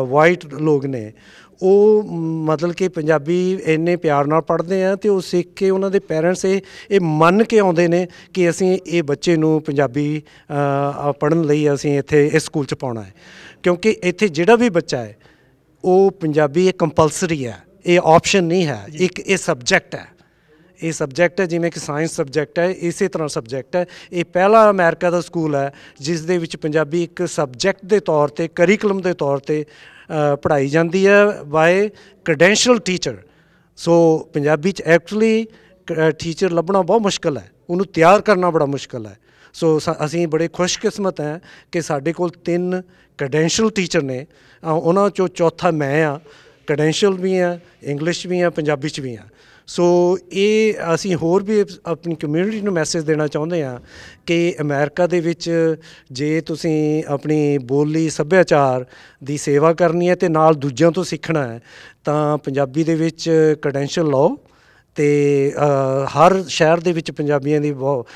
ਵਾਈਟ ਲੋਕ ਨੇ ਉਹ ਮਤਲਬ ਕਿ ਪੰਜਾਬੀ ਇੰਨੇ ਪਿਆਰ ਨਾਲ ਪੜ੍ਹਦੇ ਆ ਤੇ ਉਹ ਸਿੱਖ ਕੇ ਉਹਨਾਂ ਦੇ ਪੇਰੈਂਟਸ ਇਹ ਇਹ ਮੰਨ ਕੇ ਆਉਂਦੇ ਨੇ ਕਿ ਅਸੀਂ ਇਹ ਬੱਚੇ ਨੂੰ ਪੰਜਾਬੀ ਪੜਨ ਲਈ ਅਸੀਂ ਇੱਥੇ ਇਸ ਸਕੂਲ 'ਚ ਪਾਉਣਾ ਹੈ ਕਿਉਂਕਿ ਇੱਥੇ ਜਿਹੜਾ ਵੀ ਬੱਚਾ ਹੈ ਉਹ ਪੰਜਾਬੀ ਇਹ ਕੰਪਲਸਰੀ ਹੈ ਇਹ ਆਪਸ਼ਨ ਨਹੀਂ ਹੈ ਇੱਕ ਇਹ ਸਬਜੈਕਟ ਹੈ ਇਹ ਸਬਜੈਕਟ ਹੈ ਜਿਵੇਂ ਕਿ ਸਾਇੰਸ ਸਬਜੈਕਟ ਹੈ ਇਸੇ ਤਰ੍ਹਾਂ ਸਬਜੈਕਟ ਹੈ ਇਹ ਪਹਿਲਾ ਅਮਰੀਕਾ ਦਾ ਸਕੂਲ ਹੈ ਜਿਸ ਦੇ ਵਿੱਚ ਪੰਜਾਬੀ ਇੱਕ ਸਬਜੈਕਟ ਦੇ ਤੌਰ ਤੇ ਕਰਿਕੂਲਮ ਦੇ ਤੌਰ ਤੇ ਪੜ੍ਹਾਈ ਜਾਂਦੀ ਹੈ by credential teacher so Punjabi ਚ ਐਕਚੁਅਲੀ ਟੀਚਰ ਲੱਭਣਾ ਬਹੁਤ ਮੁਸ਼ਕਲ ਹੈ ਉਹਨੂੰ ਤਿਆਰ ਕਰਨਾ ਬੜਾ ਮੁਸ਼ਕਲ ਹੈ ਸੋ ਅਸੀਂ ਬੜੇ ਖੁਸ਼ਕਿਸਮਤ ਹਾਂ ਕਿ ਸਾਡੇ ਕੋਲ ਤਿੰਨ ਕ੍ਰੈਡੈਂਸ਼ੀਅਲ ਟੀਚਰ ਨੇ ਉਹਨਾਂ ਚੋਂ ਚੌਥਾ ਮੈਂ ਆ ਕ੍ਰੈਡੈਂਸ਼ੀਅਲ ਵੀ ਆ ਇੰਗਲਿਸ਼ ਵੀ ਆ ਪੰਜਾਬੀ ਚ ਵੀ ਆ ਸੋ ਇਹ ਅਸੀਂ ਹੋਰ ਵੀ ਆਪਣੀ ਕਮਿਊਨਿਟੀ ਨੂੰ ਮੈਸੇਜ ਦੇਣਾ ਚਾਹੁੰਦੇ ਆ ਕਿ ਅਮਰੀਕਾ ਦੇ ਵਿੱਚ ਜੇ ਤੁਸੀਂ ਆਪਣੀ ਬੋਲੀ ਸੱਭਿਆਚਾਰ ਦੀ ਸੇਵਾ ਕਰਨੀ ਹੈ ਤੇ ਨਾਲ ਦੂਜਿਆਂ ਤੋਂ ਸਿੱਖਣਾ ਹੈ ਤਾਂ ਪੰਜਾਬੀ ਦੇ ਵਿੱਚ ਕ੍ਰੈਡੈਂਸ਼ੀਅਲ ਲਓ ਤੇ ਹਰ ਸ਼ਹਿਰ ਦੇ ਵਿੱਚ ਪੰਜਾਬੀਆਂ ਦੀ ਬਹੁਤ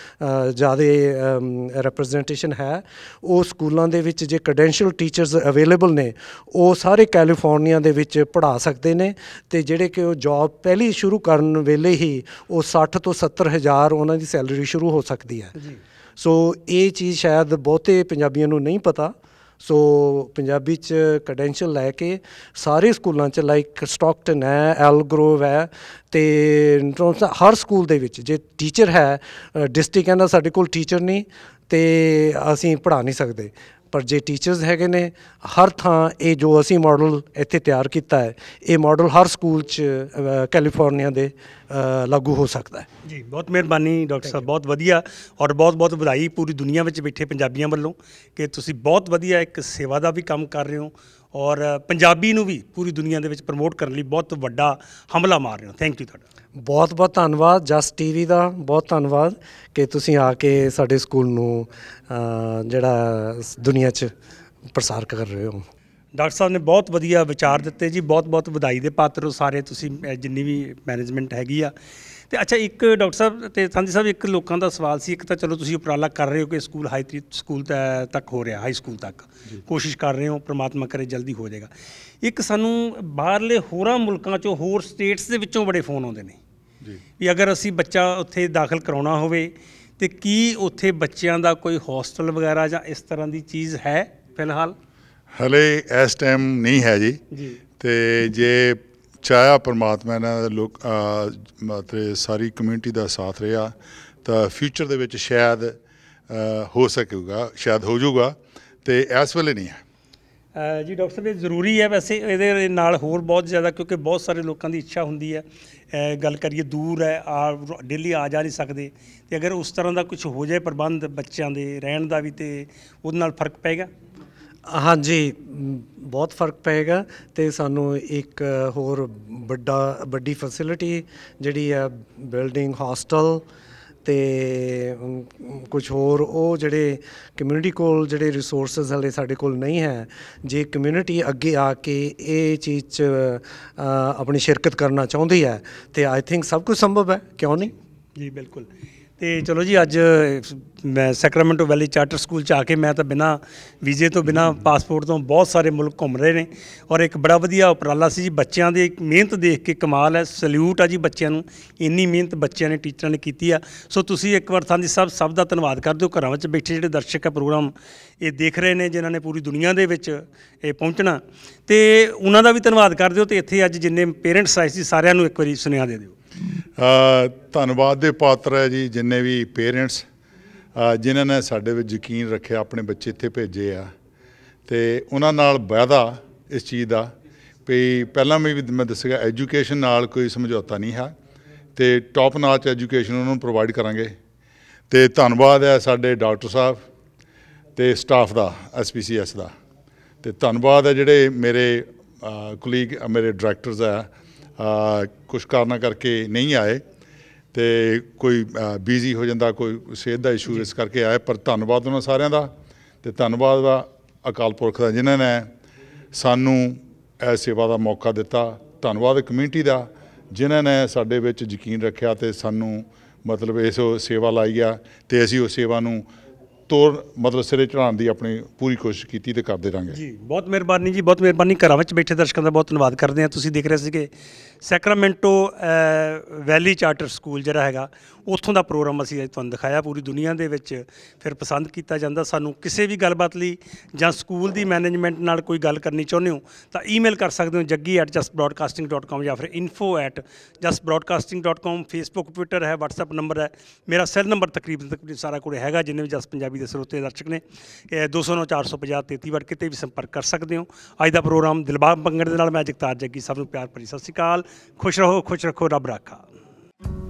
ਜ਼ਿਆਦਾ ਰਿਪਰੈਜ਼ੈਂਟੇਸ਼ਨ ਹੈ ਉਹ ਸਕੂਲਾਂ ਦੇ ਵਿੱਚ ਜੇ ਕ੍ਰੈਡੈਂਸ਼ੀਅਲ ਟੀਚਰਸ ਅਵੇਲੇਬਲ ਨੇ ਉਹ ਸਾਰੇ ਕੈਲੀਫੋਰਨੀਆ ਦੇ ਵਿੱਚ ਪੜ੍ਹਾ ਸਕਦੇ ਨੇ ਤੇ ਜਿਹੜੇ ਕਿ ਉਹ ਜੌਬ ਪਹਿਲੀ ਸ਼ੁਰੂ ਕਰਨ ਵੇਲੇ ਹੀ ਉਹ 60 ਤੋਂ 70 ਹਜ਼ਾਰ ਉਹਨਾਂ ਦੀ ਸੈਲਰੀ ਸ਼ੁਰੂ ਹੋ ਸਕਦੀ ਹੈ ਸੋ ਇਹ ਚੀਜ਼ ਸ਼ਾਇਦ ਬਹੁਤੇ ਪੰਜਾਬੀਆਂ ਨੂੰ ਨਹੀਂ ਪਤਾ ਸੋ ਪੰਜਾਬੀ ਚ ਕ੍ਰੈਡੈਂਸ਼ੀਅਲ ਲੈ ਕੇ ਸਾਰੇ ਸਕੂਲਾਂ ਚ ਲਾਈਕ ਸਟਾਕਟਨ ਹੈ ਐਲਗਰੋਵ ਹੈ ਤੇ ਹਰ ਸਕੂਲ ਦੇ ਵਿੱਚ ਜੇ ਟੀਚਰ ਹੈ ਡਿਸਟ੍ਰਿਕਟ ਕਹਿੰਦਾ ਸਾਡੇ ਕੋਲ ਟੀਚਰ ਨਹੀਂ ਤੇ ਅਸੀਂ ਪੜ੍ਹਾ ਨਹੀਂ ਸਕਦੇ ਪਰ ਜੇ ਟੀਚਰਸ ਹੈਗੇ ਨੇ ਹਰ ਥਾਂ ਇਹ ਜੋ ਅਸੀਂ ਮਾਡਲ ਇੱਥੇ ਤਿਆਰ ਕੀਤਾ ਹੈ ਇਹ ਮਾਡਲ ਹਰ ਸਕੂਲ 'ਚ ਕੈਲੀਫੋਰਨੀਆ ਦੇ ਲਾਗੂ ਹੋ ਸਕਦਾ ਹੈ ਜੀ ਬਹੁਤ ਮਿਹਰਬਾਨੀ ਡਾਕਟਰ ਸਾਹਿਬ ਬਹੁਤ ਵਧੀਆ ਔਰ ਬਹੁਤ ਬਹੁਤ ਵਧਾਈ ਪੂਰੀ ਦੁਨੀਆ ਵਿੱਚ ਬੈਠੇ ਪੰਜਾਬੀਆਂ ਵੱਲੋਂ ਕਿ ਤੁਸੀਂ ਬਹੁਤ ਵਧੀਆ ਇੱਕ ਸੇਵਾ ਦਾ ਵੀ ਕੰਮ ਕਰ ਰਹੇ ਹੋ ਔਰ ਪੰਜਾਬੀ ਨੂੰ ਵੀ ਪੂਰੀ ਦੁਨੀਆ ਦੇ ਵਿੱਚ ਪ੍ਰਮੋਟ ਕਰਨ ਲਈ ਬਹੁਤ ਵੱਡਾ ਹਮਲਾ ਮਾਰ ਰਹੇ ਹੋ ਥੈਂਕ ਯੂ ਤੁਹਾਡਾ ਬਹੁਤ ਬਹੁਤ ਧੰਨਵਾਦ ਜਸ ਟੀਵੀ ਦਾ ਬਹੁਤ ਧੰਨਵਾਦ ਕਿ ਤੁਸੀਂ ਆ ਕੇ ਸਾਡੇ ਸਕੂਲ ਨੂੰ ਜਿਹੜਾ ਦੁਨੀਆ 'ਚ ਪ੍ਰਸਾਰ ਕਰ ਰਹੇ ਹੋ ਡਾਕਟਰ ਸਾਹਿਬ ਨੇ ਬਹੁਤ ਵਧੀਆ ਵਿਚਾਰ ਦਿੱਤੇ ਜੀ ਬਹੁਤ ਬਹੁਤ ਵਧਾਈ ਦੇ ਪਾਤਰ ਹੋ ਸਾਰੇ ਤੁਸੀਂ ਜਿੰਨੀ ਵੀ ਮੈਨੇਜਮੈਂਟ ਹੈਗੀ ਆ ਤੇ ਅੱਛਾ ਇੱਕ ਡਾਕਟਰ ਸਾਹਿਬ ਤੇ ਸੰਧੀ ਸਾਹਿਬ ਇੱਕ ਲੋਕਾਂ ਦਾ ਸਵਾਲ ਸੀ ਇੱਕ ਤਾਂ ਚਲੋ ਤੁਸੀਂ ਉਪਰਾਲਾ ਕਰ ਰਹੇ ਹੋ ਕਿ ਸਕੂਲ ਹਾਈ ਸਕੂਲ ਤੱਕ ਹੋ ਰਿਹਾ ਹਾਈ ਸਕੂਲ ਤੱਕ ਕੋਸ਼ਿਸ਼ ਕਰ ਰਹੇ ਹੋ ਪ੍ਰਮਾਤਮਾ ਕਰੇ ਜਲਦੀ ਹੋ ਜਾਏਗਾ ਇੱਕ ਸਾਨੂੰ ਬਾਹਰਲੇ ਹੋਰਾਂ ਮੁਲਕਾਂ ਚੋਂ ਹੋਰ ਸਟੇਟਸ ਦੇ ਵਿੱਚੋਂ ਬੜੇ ਫੋਨ ਆਉਂਦੇ ਨੇ ਵੀ ਅਗਰ ਅਸੀਂ ਬੱਚਾ ਉੱਥੇ ਦਾਖਲ ਕਰਾਉਣਾ ਹੋਵੇ ਤੇ ਕੀ ਉੱਥੇ ਬੱਚਿਆਂ ਦਾ ਕੋਈ ਹੌਸਟਲ ਵਗੈਰਾ ਜਾਂ ਇਸ ਤਰ੍ਹਾਂ ਦੀ ਚੀਜ਼ ਹੈ ਫਿਲਹਾਲ ਹਲੇ ਇਸ ਟਾਈਮ ਨਹੀਂ ਹੈ ਜੀ ਤੇ ਜੇ ਚਾਹਿਆ ਪਰਮਾਤਮਾ ਨੇ ਲੋਕ ਮਤਲਬ ਸਾਰੀ ਕਮਿਊਨਿਟੀ ਦਾ ਸਾਥ ਰਿਹਾ ਤਾਂ ਫਿਊਚਰ ਦੇ ਵਿੱਚ ਸ਼ਾਇਦ ਹੋ ਸਕੇਗਾ ਸ਼ਾਇਦ ਹੋ ਜਾਊਗਾ ਤੇ ਇਸ ਵੇਲੇ ਨਹੀਂ ਹੈ ਜੀ ਡਾਕਟਰ ਸਾਹਿਬ ਇਹ ਜ਼ਰੂਰੀ ਹੈ ਵੈਸੇ ਇਹਦੇ ਨਾਲ ਹੋਰ ਬਹੁਤ ਜ਼ਿਆਦਾ ਕਿਉਂਕਿ ਬਹੁਤ ਸਾਰੇ ਲੋਕਾਂ ਦੀ ਇੱਛਾ ਹੁੰਦੀ ਹੈ ਗੱਲ ਕਰੀਏ ਦੂਰ ਹੈ ਆ ਡੇਲੀ ਆ ਜਾ ਨਹੀਂ ਸਕਦੇ ਤੇ ਅਗਰ ਉਸ ਤਰ੍ਹਾਂ ਦਾ ਕੁਝ ਹੋ ਜਾਏ ਪ੍ਰਬੰਧ ਬੱਚਿਆਂ ਦੇ ਰਹਿਣ ਦਾ ਵੀ ਤੇ ਉਹਦੇ ਨਾਲ ਫਰਕ ਪਏਗਾ ਹਾਂਜੀ ਬਹੁਤ ਫਰਕ ਪਏਗਾ ਤੇ ਸਾਨੂੰ ਇੱਕ ਹੋਰ ਵੱਡਾ ਵੱਡੀ ਫੈਸਿਲਿਟੀ ਜਿਹੜੀ ਹੈ ਬਿਲਡਿੰਗ ਹੌਸਟਲ ਤੇ ਕੁਝ ਹੋਰ ਉਹ ਜਿਹੜੇ ਕਮਿਊਨਿਟੀ ਕੋਲ ਜਿਹੜੇ ਰਿਸੋਰਸਸ ਹਲੇ ਸਾਡੇ ਕੋਲ ਨਹੀਂ ਹੈ ਜੇ ਕਮਿਊਨਿਟੀ ਅੱਗੇ ਆ ਕੇ ਇਹ ਚੀਜ਼ 'ਚ ਆਪਣੀ ਸ਼ਿਰਕਤ ਕਰਨਾ ਚਾਹੁੰਦੀ ਹੈ ਤੇ ਆਈ ਥਿੰਕ ਸਭ ਕੁਝ ਸੰਭਵ ਹੈ ਕਿਉਂ ਨਹੀਂ ਜੀ ਬਿਲਕੁਲ ਤੇ ਚਲੋ ਜੀ ਅੱਜ ਮੈਂ ਸੈਕਰਾਮੈਂਟੋ ਵੈਲੀ ਚਾਰਟਰ ਸਕੂਲ ਚ ਆ ਕੇ ਮੈਂ ਤਾਂ ਬਿਨਾ ਵੀਜ਼ੇ ਤੋਂ ਬਿਨਾ ਪਾਸਪੋਰਟ ਤੋਂ ਬਹੁਤ ਸਾਰੇ ਮੁਲਕ ਘੁੰਮ ਰਹੇ ਨੇ ਔਰ ਇੱਕ ਬੜਾ ਵਧੀਆ ਉਪਰਾਲਾ ਸੀ ਜੀ ਬੱਚਿਆਂ ਦੀ ਮਿਹਨਤ ਦੇਖ ਕੇ ਕਮਾਲ ਹੈ ਸਲੂਟ ਆ ਜੀ ਬੱਚਿਆਂ ਨੂੰ ਇੰਨੀ ਮਿਹਨਤ ਬੱਚਿਆਂ ਨੇ ਟੀਚਰਾਂ ਨੇ ਕੀਤੀ ਆ ਸੋ ਤੁਸੀਂ ਇੱਕ ਵਾਰ ਦੀ ਸਭ ਸਭ ਦਾ ਧੰਨਵਾਦ ਕਰ ਦਿਓ ਘਰਾਂ ਵਿੱਚ ਬੈਠੇ ਜਿਹੜੇ ਦਰਸ਼ਕ ਆ ਪ੍ਰੋਗਰਾਮ ਇਹ ਦੇਖ ਰਹੇ ਨੇ ਜਿਨ੍ਹਾਂ ਨੇ ਪੂਰੀ ਦੁਨੀਆ ਦੇ ਵਿੱਚ ਇਹ ਪਹੁੰਚਣਾ ਤੇ ਉਹਨਾਂ ਦਾ ਵੀ ਧੰਨਵਾਦ ਕਰ ਦਿਓ ਤੇ ਇੱਥੇ ਅੱਜ ਜਿੰਨੇ ਪੇਰੈਂਟਸ ਆਏ ਸੀ ਸਾਰਿਆਂ ਨੂੰ ਇੱਕ ਵਾਰੀ ਸੁਨੇਹਾ ਦੇ ਦਿਓ ਧੰਨਵਾਦ ਦੇ ਪਾਤਰ ਹੈ ਜੀ ਜਿੰਨੇ ਵੀ ਪੇਰੈਂਟਸ ਜਿਨ੍ਹਾਂ ਨੇ ਸਾਡੇ ਵਿੱਚ ਯਕੀਨ ਰੱਖਿਆ ਆਪਣੇ ਬੱਚੇ ਇੱਥੇ ਭੇਜੇ ਆ ਤੇ ਉਹਨਾਂ ਨਾਲ ਵਾਅਦਾ ਇਸ ਚੀਜ਼ ਦਾ ਵੀ ਪਹਿਲਾਂ ਵੀ ਮੈਂ ਦੱਸਿਆ ਐਜੂਕੇਸ਼ਨ ਨਾਲ ਕੋਈ ਸਮਝੌਤਾ ਨਹੀਂ ਹੈ ਤੇ ਟੌਪ ਨਾਚ ਐਜੂਕੇਸ਼ਨ ਉਹਨਾਂ ਨੂੰ ਪ੍ਰੋਵਾਈਡ ਕਰਾਂਗੇ ਤੇ ਧੰਨਵਾਦ ਹੈ ਸਾਡੇ ਡਾਕਟਰ ਸਾਹਿਬ ਤੇ ਸਟਾਫ ਦਾ ਐਸਪੀਸੀਐਸ ਦਾ ਤੇ ਧੰਨਵਾਦ ਹੈ ਜਿਹੜੇ ਮੇਰੇ ਕੁਲੀਗ ਮੇਰੇ ਡਾਇਰੈਕਟਰਸ ਆ ਕੁਝ ਕਾਰਨਾਂ ਕਰਕੇ ਨਹੀਂ ਆਏ ਤੇ ਕੋਈ ਬੀਜ਼ੀ ਹੋ ਜਾਂਦਾ ਕੋਈ ਸਿਹਤ ਦਾ ਇਸ਼ੂ ਇਸ ਕਰਕੇ ਆਇਆ ਪਰ ਧੰਨਵਾਦ ਉਹਨਾਂ ਸਾਰਿਆਂ ਦਾ ਤੇ ਧੰਨਵਾਦ ਦਾ ਅਕਾਲ ਪੁਰਖ ਦਾ ਜਿਨ੍ਹਾਂ ਨੇ ਸਾਨੂੰ ਇਹ ਸੇਵਾ ਦਾ ਮੌਕਾ ਦਿੱਤਾ ਧੰਨਵਾਦ ਕਮਿਊਨਿਟੀ ਦਾ ਜਿਨ੍ਹਾਂ ਨੇ ਸਾਡੇ ਵਿੱਚ ਯਕੀਨ ਰੱਖਿਆ ਤੇ ਸਾਨੂੰ ਮਤਲਬ ਇਸ ਸੇਵਾ ਲਾਈ ਆ ਤੇ ਅਸੀਂ ਉਹ ਸੇਵਾ ਨੂੰ ਤੋਰ ਮਤਲਬ ਸਿਰੇ ਚੜਾਉਣ ਦੀ ਆਪਣੀ ਪੂਰੀ ਕੋਸ਼ਿਸ਼ ਕੀਤੀ ਤੇ ਕਰਦੇ ਰਾਂਗੇ ਜੀ ਬਹੁਤ ਮਿਹਰਬਾਨੀ ਜੀ ਬਹੁਤ ਮਿਹਰਬਾਨੀ ਘਰਾਂ ਵਿੱਚ ਬੈਠੇ ਦਰਸ਼ਕਾਂ ਦਾ ਬਹੁਤ ਧੰਨਵਾਦ ਕਰਦੇ ਆ ਤੁਸੀਂ ਦੇਖ ਰਹੇ ਸੀਗੇ ਸੈਕਰਾਮੈਂਟੋ ਵੈਲੀ ਚਾਰਟਰ ਸਕੂਲ ਜਿਹੜਾ ਹੈਗਾ ਉੱਥੋਂ ਦਾ ਪ੍ਰੋਗਰਾਮ ਅਸੀਂ ਅੱਜ ਤੁਹਾਨੂੰ ਦਿਖਾਇਆ ਪੂਰੀ ਦੁਨੀਆ ਦੇ ਵਿੱਚ ਫਿਰ ਪਸੰਦ ਕੀਤਾ ਜਾਂਦਾ ਸਾਨੂੰ ਕਿਸੇ ਵੀ ਗੱਲਬਾਤ ਲਈ ਜਾਂ ਸਕੂਲ ਦੀ ਮੈਨੇਜਮੈਂਟ ਨਾਲ ਕੋਈ ਗੱਲ ਕਰਨੀ ਚਾਹੁੰਦੇ ਹੋ ਤਾਂ ਈਮੇਲ ਕਰ ਸਕਦੇ ਹੋ jaggi@justbroadcasting.com ਜਾਂ ਫਿਰ info@justbroadcasting.com ਫੇਸਬੁੱਕ ਟਵਿੱਟਰ ਹੈ WhatsApp ਨੰਬਰ ਹੈ ਮੇਰਾ ਸੈੱਲ ਨੰਬਰ ਤਕਰੀਬਨ ਤਕਰੀਬਨ ਸਾਰਾ ਕੋਲ ਹੈਗਾ ਜਿੰਨੇ ਵੀ ਜਸ ਪੰਜਾਬੀ ਦੇ ਸਰੋਤੇ ਦਰਸ਼ਕ ਨੇ 209450 33 ਵੜ ਕਿਤੇ ਵੀ ਸੰਪਰਕ ਕਰ ਸਕਦੇ ਹੋ ਅੱਜ ਦਾ ਪ੍ਰੋਗਰਾਮ ਦਿਲਬਾਗ ਪੰਗੜ ਦੇ ਨਾਲ ਮੈਂ ਜਗਤਾਰ ਜੱਗੀ ਸਭ ਨੂੰ ਪਿਆਰ ਭਰੀ ਸਤਿ ਸ਼੍ਰੀ ਅਕਾਲ ਖੁਸ਼ ਰਹੋ ਖੁਸ਼ ਰੱਖੋ ਰੱਬ ਰਾਖਾ